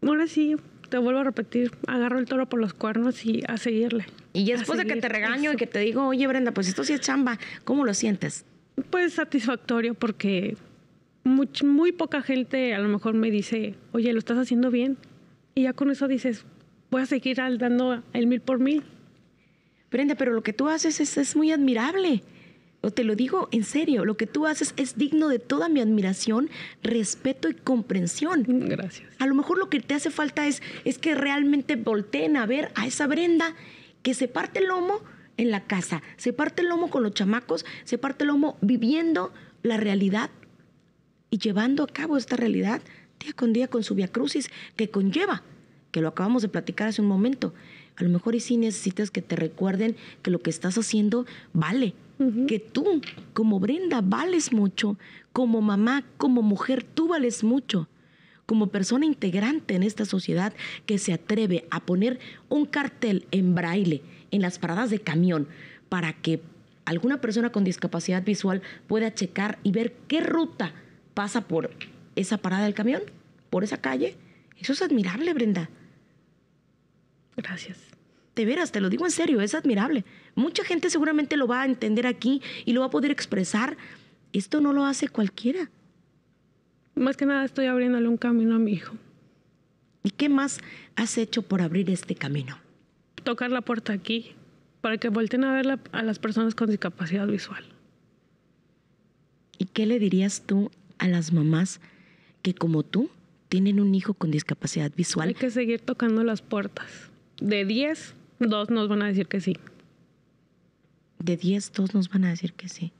ahora sí, te vuelvo a repetir, agarro el toro por los cuernos y a seguirle. Y después de que te regaño y que te digo, oye Brenda, pues esto sí es chamba, ¿cómo lo sientes? Pues satisfactorio porque muy, poca gente a lo mejor me dice, oye, lo estás haciendo bien. Y ya con eso dices, voy a seguir dando el mil por mil. Brenda, pero lo que tú haces es, muy admirable. te lo digo en serio, lo que tú haces es digno de toda mi admiración, respeto y comprensión. Gracias. A lo mejor lo que te hace falta es, es que realmente volteen a ver a esa Brenda que se parte el lomo en la casa, se parte el lomo con los chamacos, se parte el lomo viviendo la realidad y llevando a cabo esta realidad día con día con su viacrucis que conlleva, que lo acabamos de platicar hace un momento, a lo mejor y sí necesitas que te recuerden que lo que estás haciendo vale, que tú como Brenda vales mucho, como mamá, como mujer, tú vales mucho. Como persona integrante en esta sociedad que se atreve a poner un cartel en braille en las paradas de camión para que alguna persona con discapacidad visual pueda checar y ver qué ruta pasa por esa parada del camión, por esa calle. Eso es admirable, Brenda. Gracias. De veras, te lo digo en serio, es admirable. Mucha gente seguramente lo va a entender aquí y lo va a poder expresar. Esto no lo hace cualquiera. Más que nada estoy abriéndole un camino a mi hijo. ¿Y qué más has hecho por abrir este camino? Tocar la puerta aquí, para que volten a ver a las personas con discapacidad visual. ¿Y qué le dirías tú a las mamás que como tú tienen un hijo con discapacidad visual? Hay que seguir tocando las puertas de 10, dos nos van a decir que sí. De 10, dos nos van a decir que sí.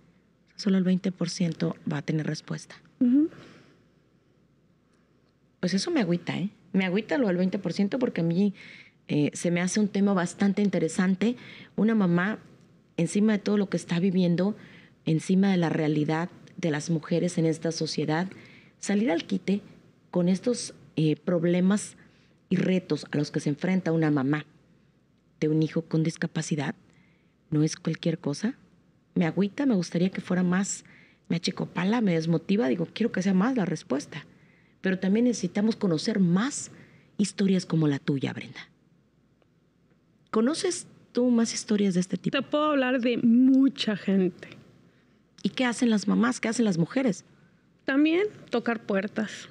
Solo el 20% va a tener respuesta. Pues eso me agüita, ¿eh? Me agüita lo del 20% porque a mí eh, se me hace un tema bastante interesante. Una mamá, encima de todo lo que está viviendo, encima de la realidad de las mujeres en esta sociedad, salir al quite con estos eh, problemas y retos a los que se enfrenta una mamá de un hijo con discapacidad no es cualquier cosa. Me agüita, me gustaría que fuera más, me achicopala, me desmotiva, digo, quiero que sea más la respuesta. Pero también necesitamos conocer más historias como la tuya, Brenda. ¿Conoces tú más historias de este tipo? Te puedo hablar de mucha gente. ¿Y qué hacen las mamás? ¿Qué hacen las mujeres? También tocar puertas.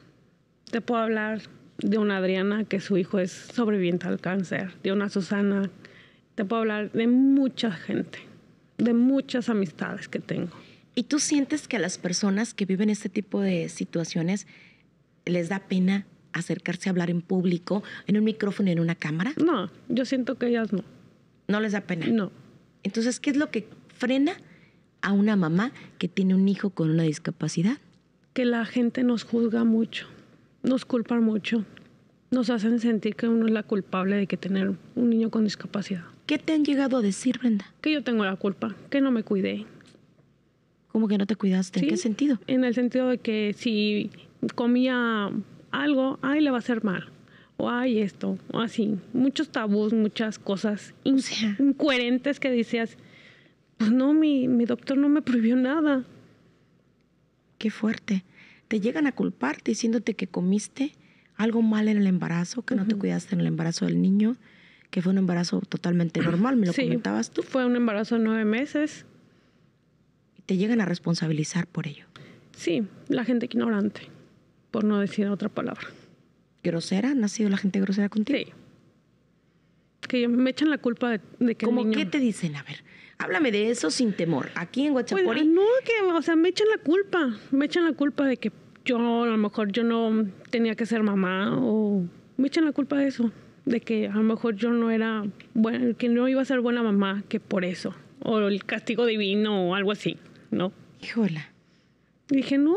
Te puedo hablar de una Adriana que su hijo es sobreviviente al cáncer, de una Susana. Te puedo hablar de mucha gente, de muchas amistades que tengo. ¿Y tú sientes que a las personas que viven este tipo de situaciones les da pena acercarse a hablar en público, en un micrófono y en una cámara? No, yo siento que ellas no. ¿No les da pena? No. Entonces, ¿qué es lo que frena a una mamá que tiene un hijo con una discapacidad? Que la gente nos juzga mucho nos culpan mucho. Nos hacen sentir que uno es la culpable de que tener un niño con discapacidad. ¿Qué te han llegado a decir, Brenda? Que yo tengo la culpa, que no me cuidé. ¿Cómo que no te cuidaste? ¿En qué sentido? En el sentido de que si comía algo, ay, le va a hacer mal. O ay, esto, o así. Muchos tabús, muchas cosas incoherentes que decías, pues no, mi, mi doctor no me prohibió nada. Qué fuerte te llegan a culpar diciéndote que comiste algo mal en el embarazo, que no te cuidaste en el embarazo del niño, que fue un embarazo totalmente normal, me lo comentabas tú. Fue un embarazo de nueve meses. te llegan a responsabilizar por ello. Sí, la gente ignorante, por no decir otra palabra. ¿Grosera? ¿No ha sido la gente grosera contigo? Sí. Que me echan la culpa de, que. ¿Cómo el niño... qué te dicen? A ver, Háblame de eso sin temor. Aquí en pues, Guachapori. no, que, o sea, me echan la culpa. Me echan la culpa de que yo, a lo mejor, yo no tenía que ser mamá o. Me echan la culpa de eso. De que a lo mejor yo no era. Buena, que no iba a ser buena mamá, que por eso. O el castigo divino o algo así, ¿no? Híjola. Dije, no,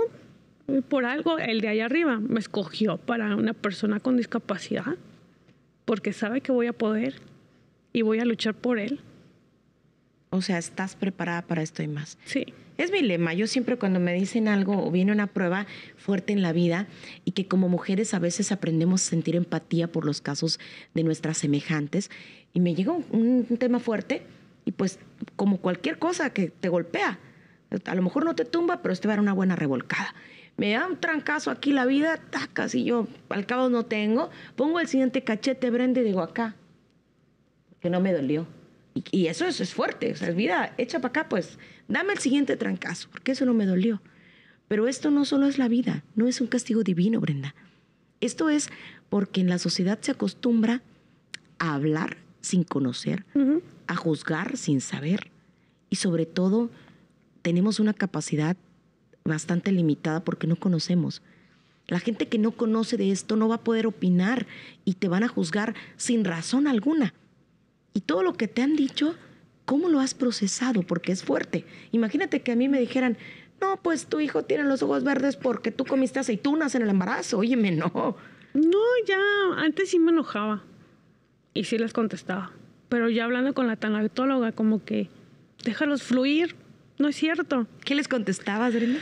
por algo el de allá arriba me escogió para una persona con discapacidad porque sabe que voy a poder y voy a luchar por él. O sea, estás preparada para esto y más. Sí. Es mi lema. Yo siempre cuando me dicen algo o viene una prueba fuerte en la vida y que como mujeres a veces aprendemos a sentir empatía por los casos de nuestras semejantes y me llega un, tema fuerte y pues como cualquier cosa que te golpea, a lo mejor no te tumba, pero te va a dar una buena revolcada. Me da un trancazo aquí la vida, casi yo al cabo no tengo. Pongo el siguiente cachete, Brenda, y digo acá, que no me dolió y, eso es, fuerte. O sea, vida, echa para acá, pues dame el siguiente trancazo, porque eso no me dolió. Pero esto no solo es la vida, no es un castigo divino, Brenda. Esto es porque en la sociedad se acostumbra a hablar sin conocer, a juzgar sin saber y sobre todo tenemos una capacidad bastante limitada porque no conocemos. La gente que no conoce de esto no va a poder opinar y te van a juzgar sin razón alguna. Y todo lo que te han dicho, ¿cómo lo has procesado? Porque es fuerte. Imagínate que a mí me dijeran, no, pues tu hijo tiene los ojos verdes porque tú comiste aceitunas en el embarazo. Óyeme, no. No, ya, antes sí me enojaba. Y sí les contestaba. Pero ya hablando con la tanatóloga, como que déjalos fluir. No es cierto. ¿Qué les contestabas, Brenda?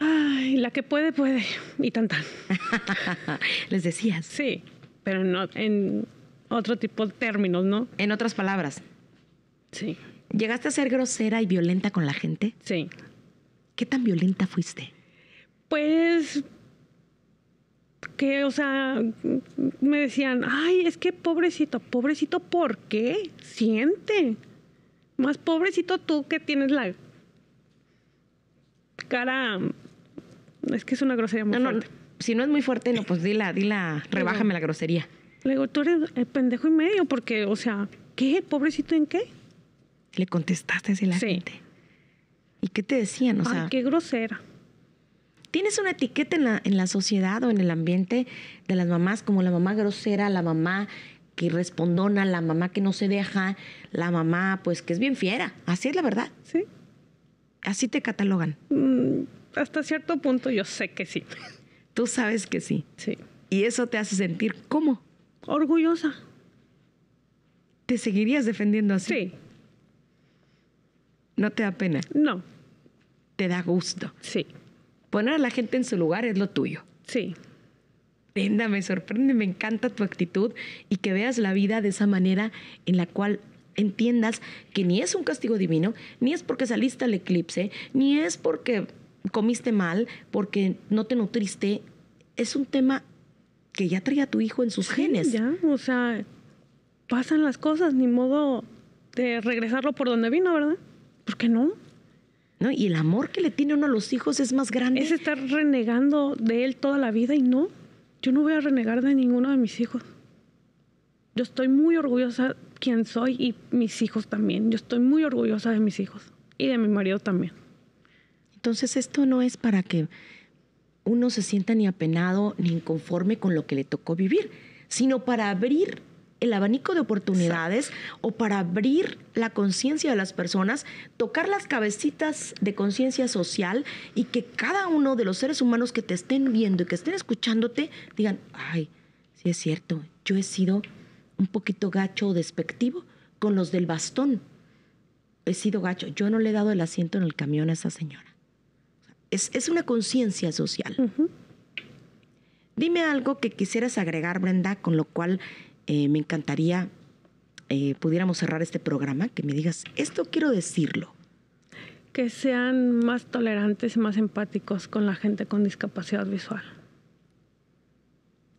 Ay, la que puede, puede. Y tan, tan. les decías. Sí, pero no, en, otro tipo de términos, ¿no? En otras palabras. Sí. ¿Llegaste a ser grosera y violenta con la gente? Sí. ¿Qué tan violenta fuiste? Pues que, o sea, me decían, ay, es que pobrecito, pobrecito, ¿por qué? Siente. Más pobrecito tú que tienes la cara. Es que es una grosería muy no, fuerte. No, si no es muy fuerte, no, pues dila, dila, rebájame la grosería. Le digo, tú eres el pendejo y medio, porque, o sea, ¿qué? ¿Pobrecito en qué? Le contestaste así la sí. gente. ¿Y qué te decían? O Ay, sea, qué grosera. ¿Tienes una etiqueta en la, en la sociedad o en el ambiente de las mamás como la mamá grosera, la mamá que respondona, la mamá que no se deja, la mamá pues que es bien fiera? Así es la verdad. Sí. Así te catalogan. Mm, hasta cierto punto yo sé que sí. Tú sabes que sí. Sí. Y eso te hace sentir cómo orgullosa. ¿Te seguirías defendiendo así? Sí. ¿No te da pena? No. ¿Te da gusto? Sí. Poner a la gente en su lugar es lo tuyo. Sí. Linda, me sorprende, me encanta tu actitud y que veas la vida de esa manera en la cual entiendas que ni es un castigo divino, ni es porque saliste al eclipse, ni es porque comiste mal, porque no te nutriste. Es un tema que ya traía tu hijo en sus genes. Ya, o sea, pasan las cosas, ni modo de regresarlo por donde vino, ¿verdad? ¿Por qué no? ¿No? Y el amor que le tiene uno a los hijos es más grande. Es estar renegando de él toda la vida y no, yo no voy a renegar de ninguno de mis hijos. Yo estoy muy orgullosa quien soy y mis hijos también. Yo estoy muy orgullosa de mis hijos y de mi marido también. Entonces esto no es para que uno se sienta ni apenado ni inconforme con lo que le tocó vivir, sino para abrir el abanico de oportunidades o para abrir la conciencia de las personas, tocar las cabecitas de conciencia social y que cada uno de los seres humanos que te estén viendo y que estén escuchándote digan, ay, sí es cierto, yo he sido un poquito gacho o despectivo con los del bastón. He sido gacho, yo no le he dado el asiento en el camión a esa señora. Es, una conciencia social. Dime algo que quisieras agregar, Brenda, con lo cual eh, me encantaría eh, pudiéramos cerrar este programa, que me digas, esto quiero decirlo. Que sean más tolerantes y más empáticos con la gente con discapacidad visual.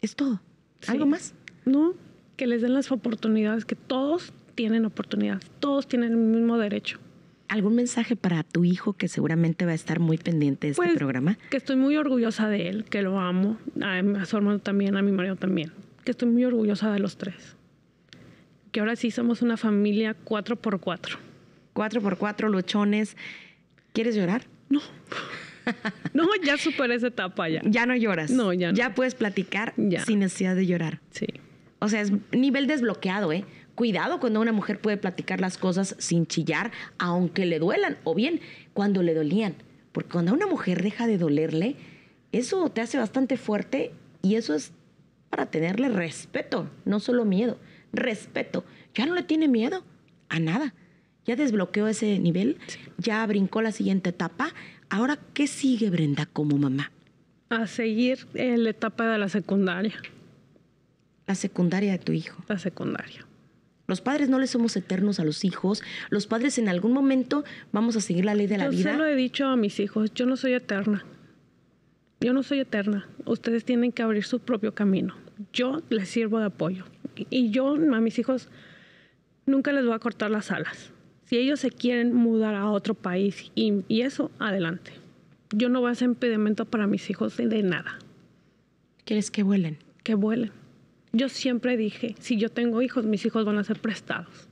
¿Es todo? ¿Algo más? No, que les den las oportunidades, que todos tienen oportunidades, todos tienen el mismo derecho. ¿Algún mensaje para tu hijo que seguramente va a estar muy pendiente de este pues, programa? Que estoy muy orgullosa de él, que lo amo, a, su hermano también, a mi marido también, que estoy muy orgullosa de los tres. Que ahora sí somos una familia cuatro por cuatro. Cuatro por cuatro, luchones. ¿Quieres llorar? No. No, ya superé esa etapa ya. Ya no lloras. No, ya no. Ya puedes platicar sin necesidad de llorar. Sí. O sea, es nivel desbloqueado, ¿eh? Cuidado cuando una mujer puede platicar las cosas sin chillar, aunque le duelan, o bien cuando le dolían. Porque cuando una mujer deja de dolerle, eso te hace bastante fuerte y eso es para tenerle respeto, no solo miedo, respeto. Ya no le tiene miedo a nada. Ya desbloqueó ese nivel, ya brincó la siguiente etapa. Ahora, ¿qué sigue Brenda como mamá? A seguir la etapa de la secundaria. La secundaria de tu hijo. La secundaria. Los padres no le somos eternos a los hijos. Los padres en algún momento vamos a seguir la ley de la vida. Yo se lo he dicho a mis hijos, yo no soy eterna. Yo no soy eterna. Ustedes tienen que abrir su propio camino. Yo les sirvo de apoyo. Y yo a mis hijos nunca les voy a cortar las alas. Si ellos se quieren mudar a otro país y, eso, adelante. Yo no voy a ser impedimento para mis hijos de nada. ¿Quieres que vuelen? Que vuelen. Yo siempre dije, si yo tengo hijos, mis hijos van a ser prestados.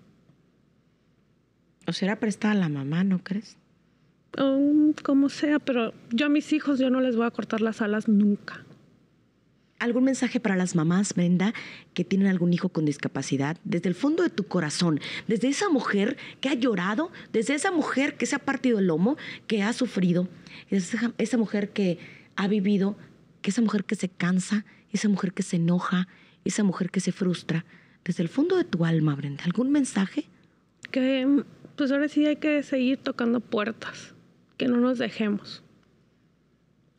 O será prestada la mamá, ¿no crees? Um, como sea, pero yo a mis hijos yo no les voy a cortar las alas nunca. ¿Algún mensaje para las mamás, Brenda, que tienen algún hijo con discapacidad? Desde el fondo de tu corazón, desde esa mujer que ha llorado, desde esa mujer que se ha partido el lomo, que ha sufrido, desde esa mujer que ha vivido, que esa mujer que se cansa, esa mujer que se enoja, esa mujer que se frustra, desde el fondo de tu alma, Brenda, ¿algún mensaje? Que pues ahora sí hay que seguir tocando puertas, que no nos dejemos.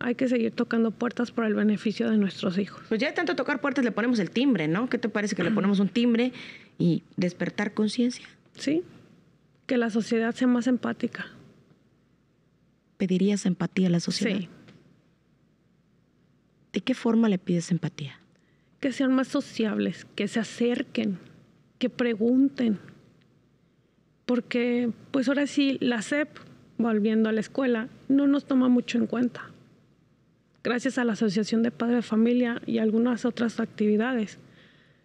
Hay que seguir tocando puertas por el beneficio de nuestros hijos. Pues ya de tanto tocar puertas le ponemos el timbre, ¿no? ¿Qué te parece que le ponemos un timbre y despertar conciencia? Sí, que la sociedad sea más empática. ¿Pedirías empatía a la sociedad? Sí. ¿de qué forma le pides empatía? Que sean más sociables, que se acerquen, que pregunten. Porque, pues ahora sí, la SEP, volviendo a la escuela, no nos toma mucho en cuenta. Gracias a la Asociación de Padres de Familia y algunas otras actividades,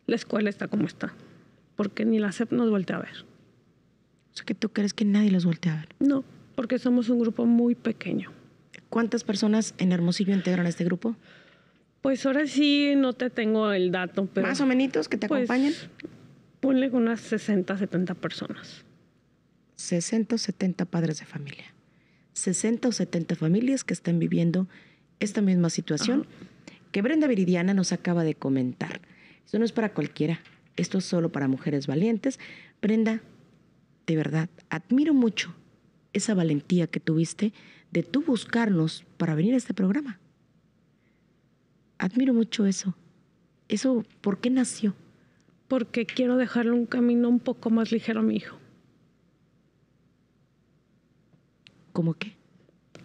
la escuela está como está. Porque ni la SEP nos voltea a ver. O sea, que tú crees que nadie los voltea a ver. No, porque somos un grupo muy pequeño. ¿Cuántas personas en Hermosillo integran este grupo? Pues ahora sí no te tengo el dato, pero... Más o menos que te pues acompañen. Ponle unas 60, 70 personas. 60 o 70 padres de familia. 60 o 70 familias que están viviendo esta misma situación que Brenda Viridiana nos acaba de comentar. Esto no es para cualquiera, esto es solo para mujeres valientes. Brenda, de verdad, admiro mucho esa valentía que tuviste de tú buscarnos para venir a este programa. Admiro mucho eso. ¿Eso por qué nació? Porque quiero dejarle un camino un poco más ligero a mi hijo. ¿Cómo qué?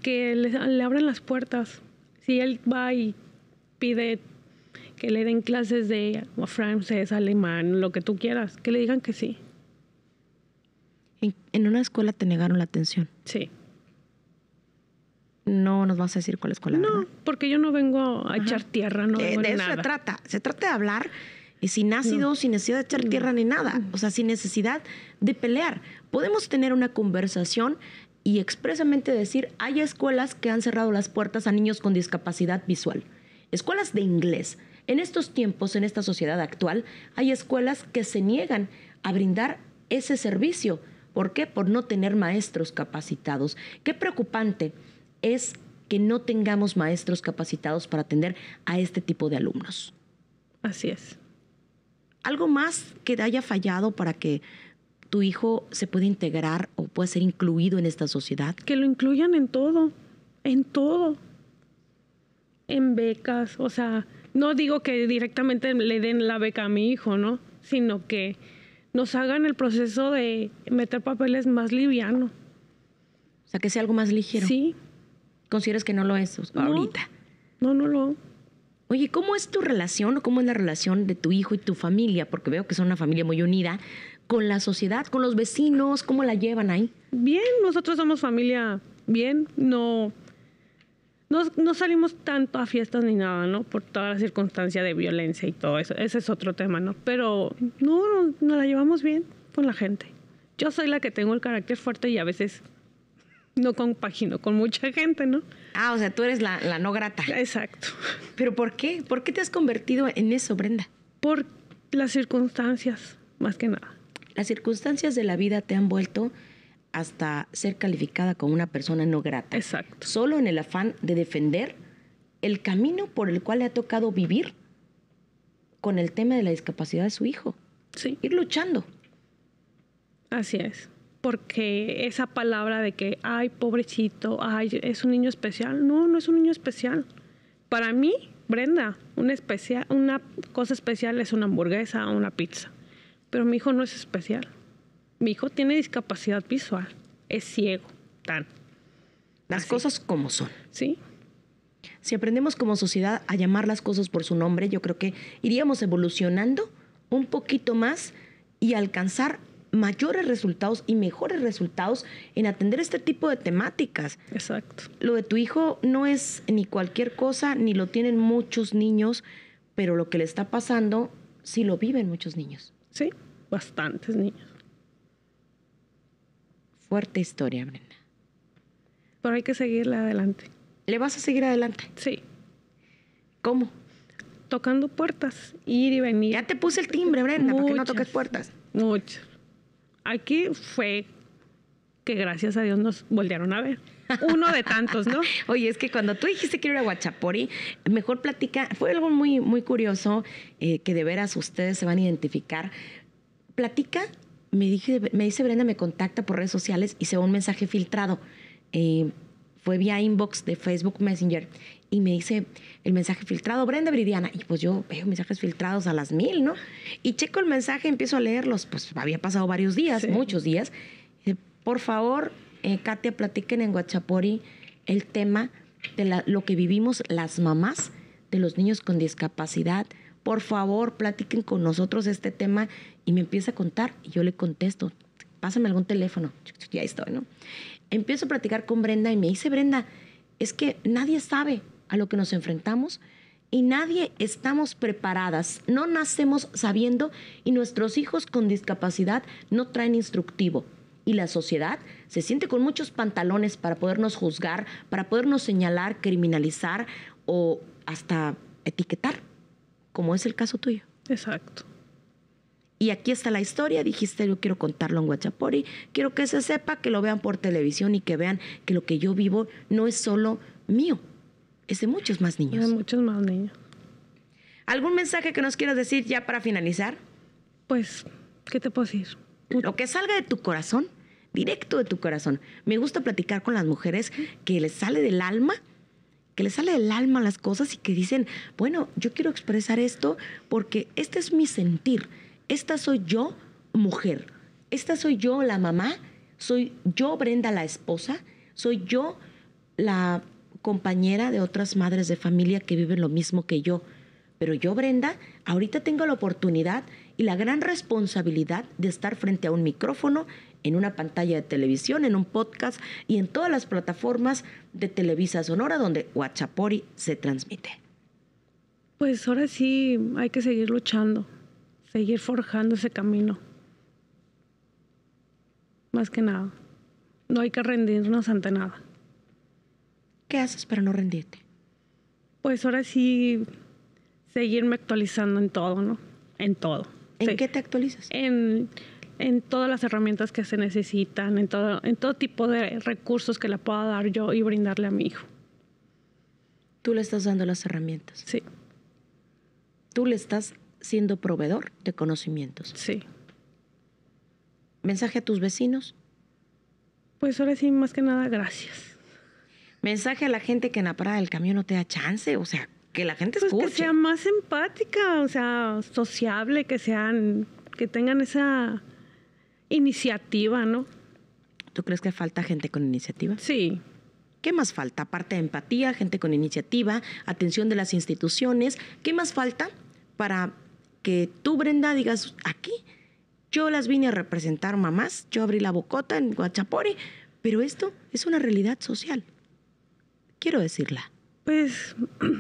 Que le, abran las puertas. Si él va y pide que le den clases de francés, alemán, lo que tú quieras, que le digan que sí. en una escuela te negaron la atención. Sí no nos vas a decir cuál es cuál. No, porque yo no vengo a echar tierra, no. Eh, de eso se trata. Se trata de hablar y sin ácido, sin necesidad de echar tierra ni nada. Mm. O sea, sin necesidad de pelear. Podemos tener una conversación y expresamente decir, hay escuelas que han cerrado las puertas a niños con discapacidad visual. Escuelas de inglés. En estos tiempos, en esta sociedad actual, hay escuelas que se niegan a brindar ese servicio. ¿Por qué? Por no tener maestros capacitados. Qué preocupante es que no tengamos maestros capacitados para atender a este tipo de alumnos. Así es. ¿Algo más que haya fallado para que tu hijo se pueda integrar o pueda ser incluido en esta sociedad? Que lo incluyan en todo, en todo. En becas, o sea, no digo que directamente le den la beca a mi hijo, ¿no? Sino que nos hagan el proceso de meter papeles más liviano. O sea, que sea algo más ligero. Sí, consideras que no lo es ahorita. No, no, lo Oye, ¿cómo es tu relación o cómo es la relación de tu hijo y tu familia? Porque veo que son una familia muy unida con la sociedad, con los vecinos, ¿cómo la llevan ahí? Bien, nosotros somos familia bien, no, no, salimos tanto a fiestas ni nada, ¿no? Por toda la circunstancia de violencia y todo eso, ese es otro tema, ¿no? Pero no, no, la llevamos bien con la gente. Yo soy la que tengo el carácter fuerte y a veces no compagino con mucha gente, ¿no? Ah, o sea, tú eres la, no grata. Exacto. ¿Pero por qué? ¿Por qué te has convertido en eso, Brenda? Por las circunstancias, más que nada. Las circunstancias de la vida te han vuelto hasta ser calificada como una persona no grata. Exacto. Solo en el afán de defender el camino por el cual le ha tocado vivir con el tema de la discapacidad de su hijo. Sí. Ir luchando. Así es porque esa palabra de que, ay, pobrecito, ay, es un niño especial. No, no es un niño especial. Para mí, Brenda, una, una cosa especial es una hamburguesa o una pizza. Pero mi hijo no es especial. Mi hijo tiene discapacidad visual. Es ciego. Tan. Las cosas como son. Sí. Si aprendemos como sociedad a llamar las cosas por su nombre, yo creo que iríamos evolucionando un poquito más y alcanzar mayores resultados y mejores resultados en atender este tipo de temáticas. Exacto. Lo de tu hijo no es ni cualquier cosa, ni lo tienen muchos niños, pero lo que le está pasando sí lo viven muchos niños. Sí, bastantes niños. Fuerte historia, Brenda. Pero hay que seguirle adelante. ¿Le vas a seguir adelante? Sí. ¿Cómo? Tocando puertas, ir y venir. Ya te puse el timbre, Brenda, porque no toques puertas. Mucho aquí fue que gracias a Dios nos voltearon a ver. Uno de tantos, ¿no? Oye, es que cuando tú dijiste que era Guachapori, mejor platica, fue algo muy, muy curioso eh, que de veras ustedes se van a identificar. Platica, me, dije, me dice Brenda, me contacta por redes sociales y se va un mensaje filtrado. Eh, fue vía inbox de Facebook Messenger y me dice el mensaje filtrado, Brenda Bridiana. Y pues yo veo mensajes filtrados a las mil, ¿no? Y checo el mensaje, empiezo a leerlos. Pues había pasado varios días, muchos días. por favor, eh, Katia, platiquen en Guachapori el tema de lo que vivimos las mamás de los niños con discapacidad. Por favor, platiquen con nosotros este tema. Y me empieza a contar y yo le contesto, pásame algún teléfono. Ya estoy, ¿no? Empiezo a platicar con Brenda y me dice, Brenda, es que nadie sabe a lo que nos enfrentamos y nadie estamos preparadas. No nacemos sabiendo y nuestros hijos con discapacidad no traen instructivo. Y la sociedad se siente con muchos pantalones para podernos juzgar, para podernos señalar, criminalizar o hasta etiquetar, como es el caso tuyo. Exacto. Y aquí está la historia, dijiste yo quiero contarlo en Guachapori, quiero que se sepa, que lo vean por televisión y que vean que lo que yo vivo no es solo mío, es de muchos más niños. De muchos más niños. ¿Algún mensaje que nos quieras decir ya para finalizar? Pues, ¿qué te puedo decir? Lo que salga de tu corazón, directo de tu corazón. Me gusta platicar con las mujeres que les sale del alma, que les sale del alma las cosas y que dicen, bueno, yo quiero expresar esto porque este es mi sentir. Esta soy yo, mujer. Esta soy yo, la mamá. Soy yo, Brenda, la esposa. Soy yo, la compañera de otras madres de familia que viven lo mismo que yo. Pero yo, Brenda, ahorita tengo la oportunidad y la gran responsabilidad de estar frente a un micrófono, en una pantalla de televisión, en un podcast y en todas las plataformas de Televisa Sonora donde Huachapori se transmite. Pues ahora sí hay que seguir luchando, seguir forjando ese camino. Más que nada, no hay que rendirnos ante nada. ¿Qué haces para no rendirte? Pues ahora sí, seguirme actualizando en todo, ¿no? En todo. ¿En qué te actualizas? En, todas las herramientas que se necesitan, en todo, en todo tipo de recursos que le pueda dar yo y brindarle a mi hijo. Tú le estás dando las herramientas. Sí. Tú le estás siendo proveedor de conocimientos. Sí. ¿Mensaje a tus vecinos? Pues ahora sí, más que nada, gracias mensaje a la gente que en la parada del camión no te da chance, o sea, que la gente pues que sea más empática, o sea, sociable, que sean, que tengan esa iniciativa, ¿no? ¿Tú crees que falta gente con iniciativa? Sí. ¿Qué más falta? Aparte de empatía, gente con iniciativa, atención de las instituciones, ¿qué más falta para que tú, Brenda, digas aquí? Yo las vine a representar mamás, yo abrí la bocota en Guachapore, pero esto es una realidad social quiero decirla? Pues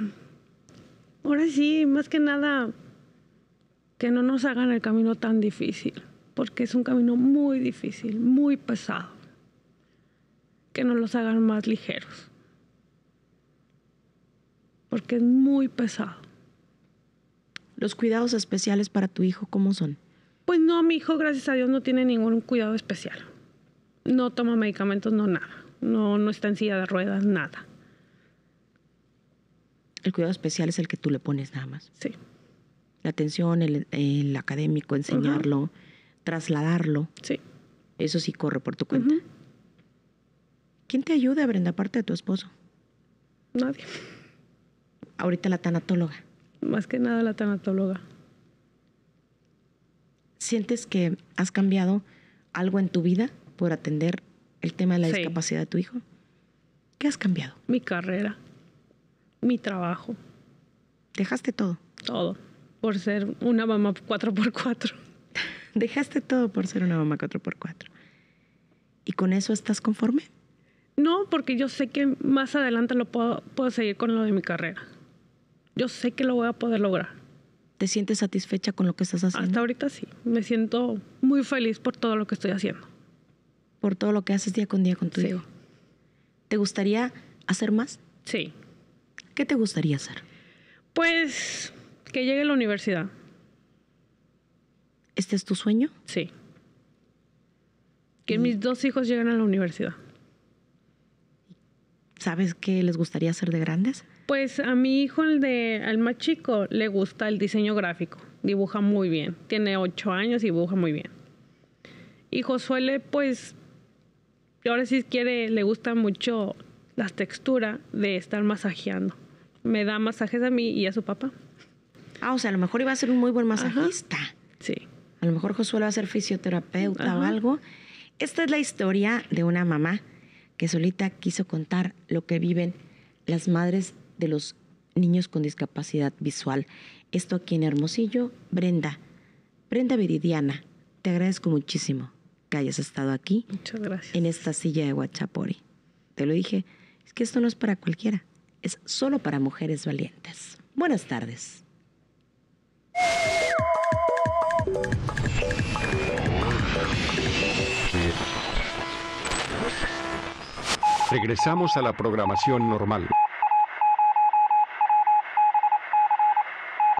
ahora sí, más que nada, que no nos hagan el camino tan difícil, porque es un camino muy difícil, muy pesado. Que no los hagan más ligeros, porque es muy pesado. ¿Los cuidados especiales para tu hijo cómo son? Pues no, mi hijo, gracias a Dios, no tiene ningún cuidado especial. No toma medicamentos, no nada. No, no está en silla de ruedas, nada. El cuidado especial es el que tú le pones nada más. Sí. La atención, el, académico, enseñarlo, trasladarlo. Sí. Eso sí corre por tu cuenta. ¿Quién te ayuda, Brenda, aparte de tu esposo? Nadie. Ahorita la tanatóloga. Más que nada la tanatóloga. ¿Sientes que has cambiado algo en tu vida por atender el tema de la discapacidad de tu hijo? ¿Qué has cambiado? Mi carrera mi trabajo. ¿Dejaste todo? Todo. Por ser una mamá 4x4. Dejaste todo por ser una mamá 4x4. ¿Y con eso estás conforme? No, porque yo sé que más adelante lo puedo, puedo seguir con lo de mi carrera. Yo sé que lo voy a poder lograr. ¿Te sientes satisfecha con lo que estás haciendo? Hasta ahorita sí. Me siento muy feliz por todo lo que estoy haciendo. Por todo lo que haces día con día con tu ¿Te gustaría hacer más? Sí. ¿Qué te gustaría hacer? Pues que llegue a la universidad. ¿Este es tu sueño? Sí. Que mis dos hijos lleguen a la universidad. ¿Sabes qué les gustaría hacer de grandes? Pues a mi hijo, el de al más chico, le gusta el diseño gráfico. Dibuja muy bien. Tiene ocho años y dibuja muy bien. Y Josué, pues, ahora sí quiere, le gusta mucho la texturas de estar masajeando me da masajes a mí y a su papá. Ah, o sea, a lo mejor iba a ser un muy buen masajista. Sí. A lo mejor Josué va a ser fisioterapeuta o algo. Esta es la historia de una mamá que solita quiso contar lo que viven las madres de los niños con discapacidad visual. Esto aquí en Hermosillo, Brenda. Brenda Viridiana, te agradezco muchísimo que hayas estado aquí. Muchas gracias. En esta silla de Huachapori. Te lo dije, es que esto no es para cualquiera solo para mujeres valientes. Buenas tardes. Regresamos a la programación normal.